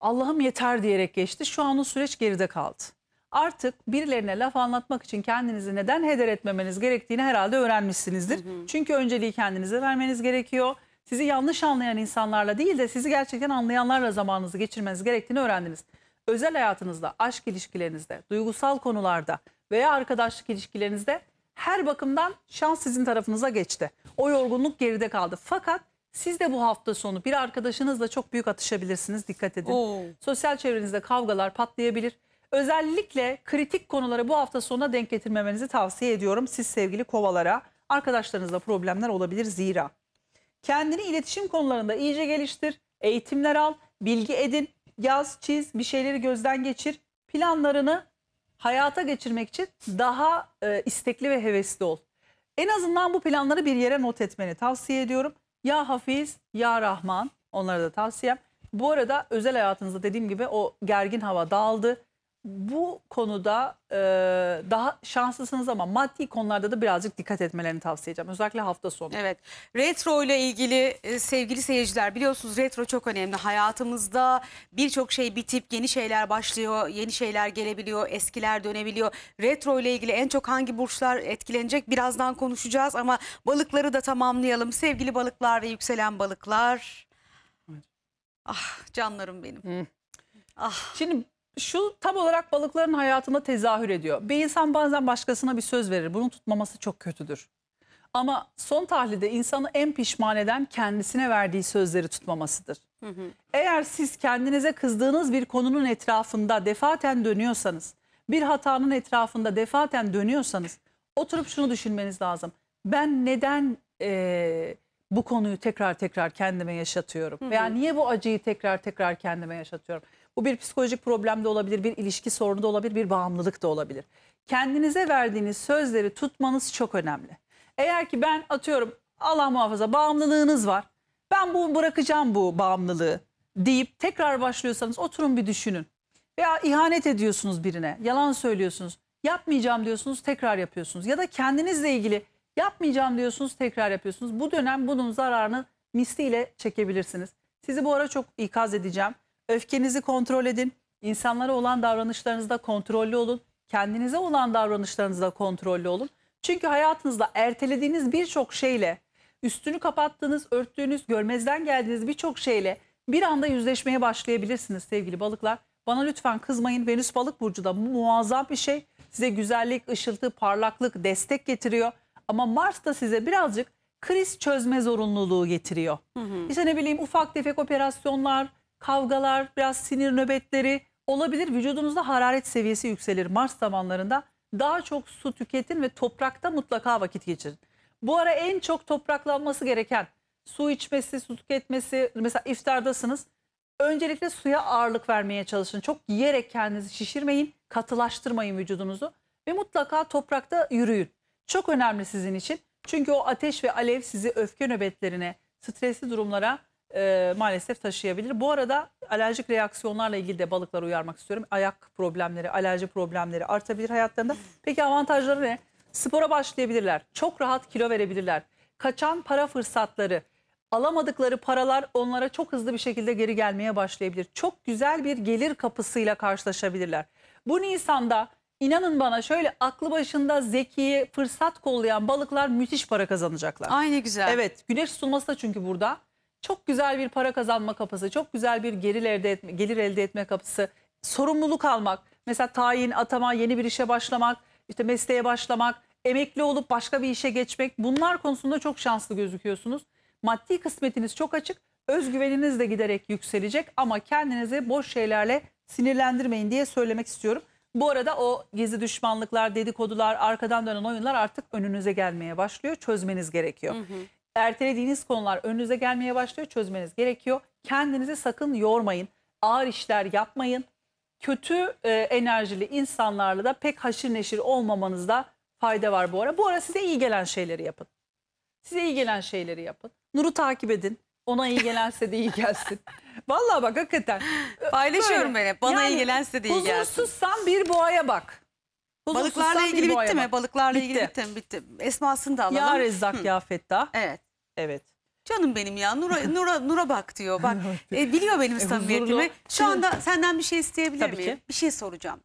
Allah'ım yeter diyerek geçti. Şu an o süreç geride kaldı. Artık birilerine laf anlatmak için kendinizi neden heder etmemeniz gerektiğini herhalde öğrenmişsinizdir. Hı hı. Çünkü önceliği kendinize vermeniz gerekiyor sizi yanlış anlayan insanlarla değil de sizi gerçekten anlayanlarla zamanınızı geçirmeniz gerektiğini öğrendiniz. Özel hayatınızda, aşk ilişkilerinizde, duygusal konularda veya arkadaşlık ilişkilerinizde her bakımdan şans sizin tarafınıza geçti. O yorgunluk geride kaldı. Fakat siz de bu hafta sonu bir arkadaşınızla çok büyük atışabilirsiniz. Dikkat edin. Oo. Sosyal çevrenizde kavgalar patlayabilir. Özellikle kritik konuları bu hafta sonuna denk getirmemenizi tavsiye ediyorum. Siz sevgili kovalara, arkadaşlarınızla problemler olabilir zira. Kendini iletişim konularında iyice geliştir, eğitimler al, bilgi edin, yaz, çiz, bir şeyleri gözden geçir. Planlarını hayata geçirmek için daha e, istekli ve hevesli ol. En azından bu planları bir yere not etmeni tavsiye ediyorum. Ya Hafiz, ya Rahman onlara da tavsiyem. Bu arada özel hayatınızda dediğim gibi o gergin hava dağıldı bu konuda e, daha şanslısınız ama maddi konularda da birazcık dikkat etmelerini tavsiye edeceğim. Özellikle hafta sonu. Evet. Retro ile ilgili e, sevgili seyirciler biliyorsunuz retro çok önemli. Hayatımızda birçok şey bitip yeni şeyler başlıyor, yeni şeyler gelebiliyor, eskiler dönebiliyor. Retro ile ilgili en çok hangi burçlar etkilenecek birazdan konuşacağız ama balıkları da tamamlayalım. Sevgili balıklar ve yükselen balıklar. Ah canlarım benim. Hmm. Ah. Şimdi şu tam olarak balıkların hayatında tezahür ediyor. Bir insan bazen başkasına bir söz verir. Bunu tutmaması çok kötüdür. Ama son tahlilde insanı en pişman eden kendisine verdiği sözleri tutmamasıdır. Hı hı. Eğer siz kendinize kızdığınız bir konunun etrafında defaten dönüyorsanız, bir hatanın etrafında defaten dönüyorsanız oturup şunu düşünmeniz lazım. Ben neden e, bu konuyu tekrar tekrar kendime yaşatıyorum? Hı hı. Veya niye bu acıyı tekrar tekrar kendime yaşatıyorum? Bu bir psikolojik problem de olabilir, bir ilişki sorunu da olabilir, bir bağımlılık da olabilir. Kendinize verdiğiniz sözleri tutmanız çok önemli. Eğer ki ben atıyorum Allah muhafaza bağımlılığınız var. Ben bu bırakacağım bu bağımlılığı deyip tekrar başlıyorsanız oturun bir düşünün. Veya ihanet ediyorsunuz birine, yalan söylüyorsunuz. Yapmayacağım diyorsunuz, tekrar yapıyorsunuz. Ya da kendinizle ilgili yapmayacağım diyorsunuz, tekrar yapıyorsunuz. Bu dönem bunun zararını misliyle çekebilirsiniz. Sizi bu ara çok ikaz edeceğim. Öfkenizi kontrol edin. İnsanlara olan davranışlarınızda kontrollü olun. Kendinize olan davranışlarınızda kontrollü olun. Çünkü hayatınızda ertelediğiniz birçok şeyle, üstünü kapattığınız, örttüğünüz, görmezden geldiğiniz birçok şeyle bir anda yüzleşmeye başlayabilirsiniz sevgili balıklar. Bana lütfen kızmayın. Venüs balık burcu da muazzam bir şey. Size güzellik, ışıltı, parlaklık, destek getiriyor. Ama Mars da size birazcık kriz çözme zorunluluğu getiriyor. Hı hı. İşte ne bileyim ufak tefek operasyonlar, kavgalar, biraz sinir nöbetleri olabilir. Vücudunuzda hararet seviyesi yükselir Mars zamanlarında. Daha çok su tüketin ve toprakta mutlaka vakit geçirin. Bu ara en çok topraklanması gereken su içmesi, su tüketmesi, mesela iftardasınız. Öncelikle suya ağırlık vermeye çalışın. Çok yiyerek kendinizi şişirmeyin, katılaştırmayın vücudunuzu ve mutlaka toprakta yürüyün. Çok önemli sizin için. Çünkü o ateş ve alev sizi öfke nöbetlerine, stresli durumlara e, maalesef taşıyabilir. Bu arada alerjik reaksiyonlarla ilgili de balıkları uyarmak istiyorum. Ayak problemleri, alerji problemleri artabilir hayatlarında. Peki avantajları ne? Spora başlayabilirler. Çok rahat kilo verebilirler. Kaçan para fırsatları, alamadıkları paralar onlara çok hızlı bir şekilde geri gelmeye başlayabilir. Çok güzel bir gelir kapısıyla karşılaşabilirler. Bu Nisan'da İnanın bana şöyle aklı başında zekiyi fırsat kollayan balıklar müthiş para kazanacaklar. Aynı güzel. Evet güneş tutulması da çünkü burada çok güzel bir para kazanma kapısı, çok güzel bir gelir elde etme, gelir elde etme kapısı, sorumluluk almak, mesela tayin, atama, yeni bir işe başlamak, işte mesleğe başlamak, emekli olup başka bir işe geçmek bunlar konusunda çok şanslı gözüküyorsunuz. Maddi kısmetiniz çok açık, özgüveniniz de giderek yükselecek ama kendinizi boş şeylerle sinirlendirmeyin diye söylemek istiyorum. Bu arada o gizli düşmanlıklar, dedikodular, arkadan dönen oyunlar artık önünüze gelmeye başlıyor. Çözmeniz gerekiyor. Hı hı ertelediğiniz konular önünüze gelmeye başlıyor. Çözmeniz gerekiyor. Kendinizi sakın yormayın. Ağır işler yapmayın. Kötü e, enerjili insanlarla da pek haşir neşir olmamanızda fayda var bu ara. Bu ara size iyi gelen şeyleri yapın. Size iyi gelen şeyleri yapın. Nur'u takip edin. Ona iyi gelense de iyi gelsin. Vallahi bak hakikaten. Paylaşıyorum Böyle. ben hep. Bana yani, iyi gelense de iyi gelsin. Huzursuzsan bir boğaya bak. Balıklarla ilgili bitti mi? Balıklarla bitti. ilgili bitti mi? Bitti. Esmasını da alalım. Ya Rezzak Hı. ya Fettah. Evet. Evet. Canım benim ya Nura, Nura, Nura bak diyor. Bak e, biliyor benim e, samimiyetimi. Şu anda senden bir şey isteyebilir miyim? Bir şey soracağım.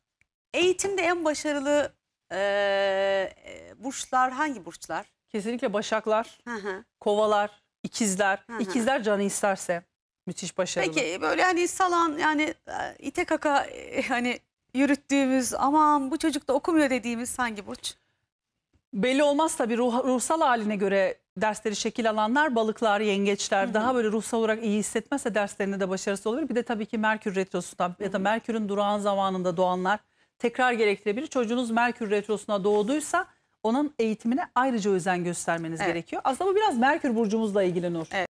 Eğitimde en başarılı e, e burçlar hangi burçlar? Kesinlikle başaklar, kovalar, ikizler. Hı İkizler canı isterse müthiş başarılı. Peki böyle hani salan yani e, ite kaka e, hani yürüttüğümüz aman bu çocuk da okumuyor dediğimiz hangi burç? Belli olmaz tabii ruh, ruhsal haline göre dersleri şekil alanlar balıklar, yengeçler hı hı. daha böyle ruhsal olarak iyi hissetmezse derslerinde de başarısız olabilir. Bir de tabii ki Merkür Retrosu'ndan ya da Merkür'ün durağan zamanında doğanlar tekrar gerektirebilir. Çocuğunuz Merkür Retrosu'na doğduysa onun eğitimine ayrıca özen göstermeniz evet. gerekiyor. Aslında bu biraz Merkür Burcumuzla ilgili Nur. Evet.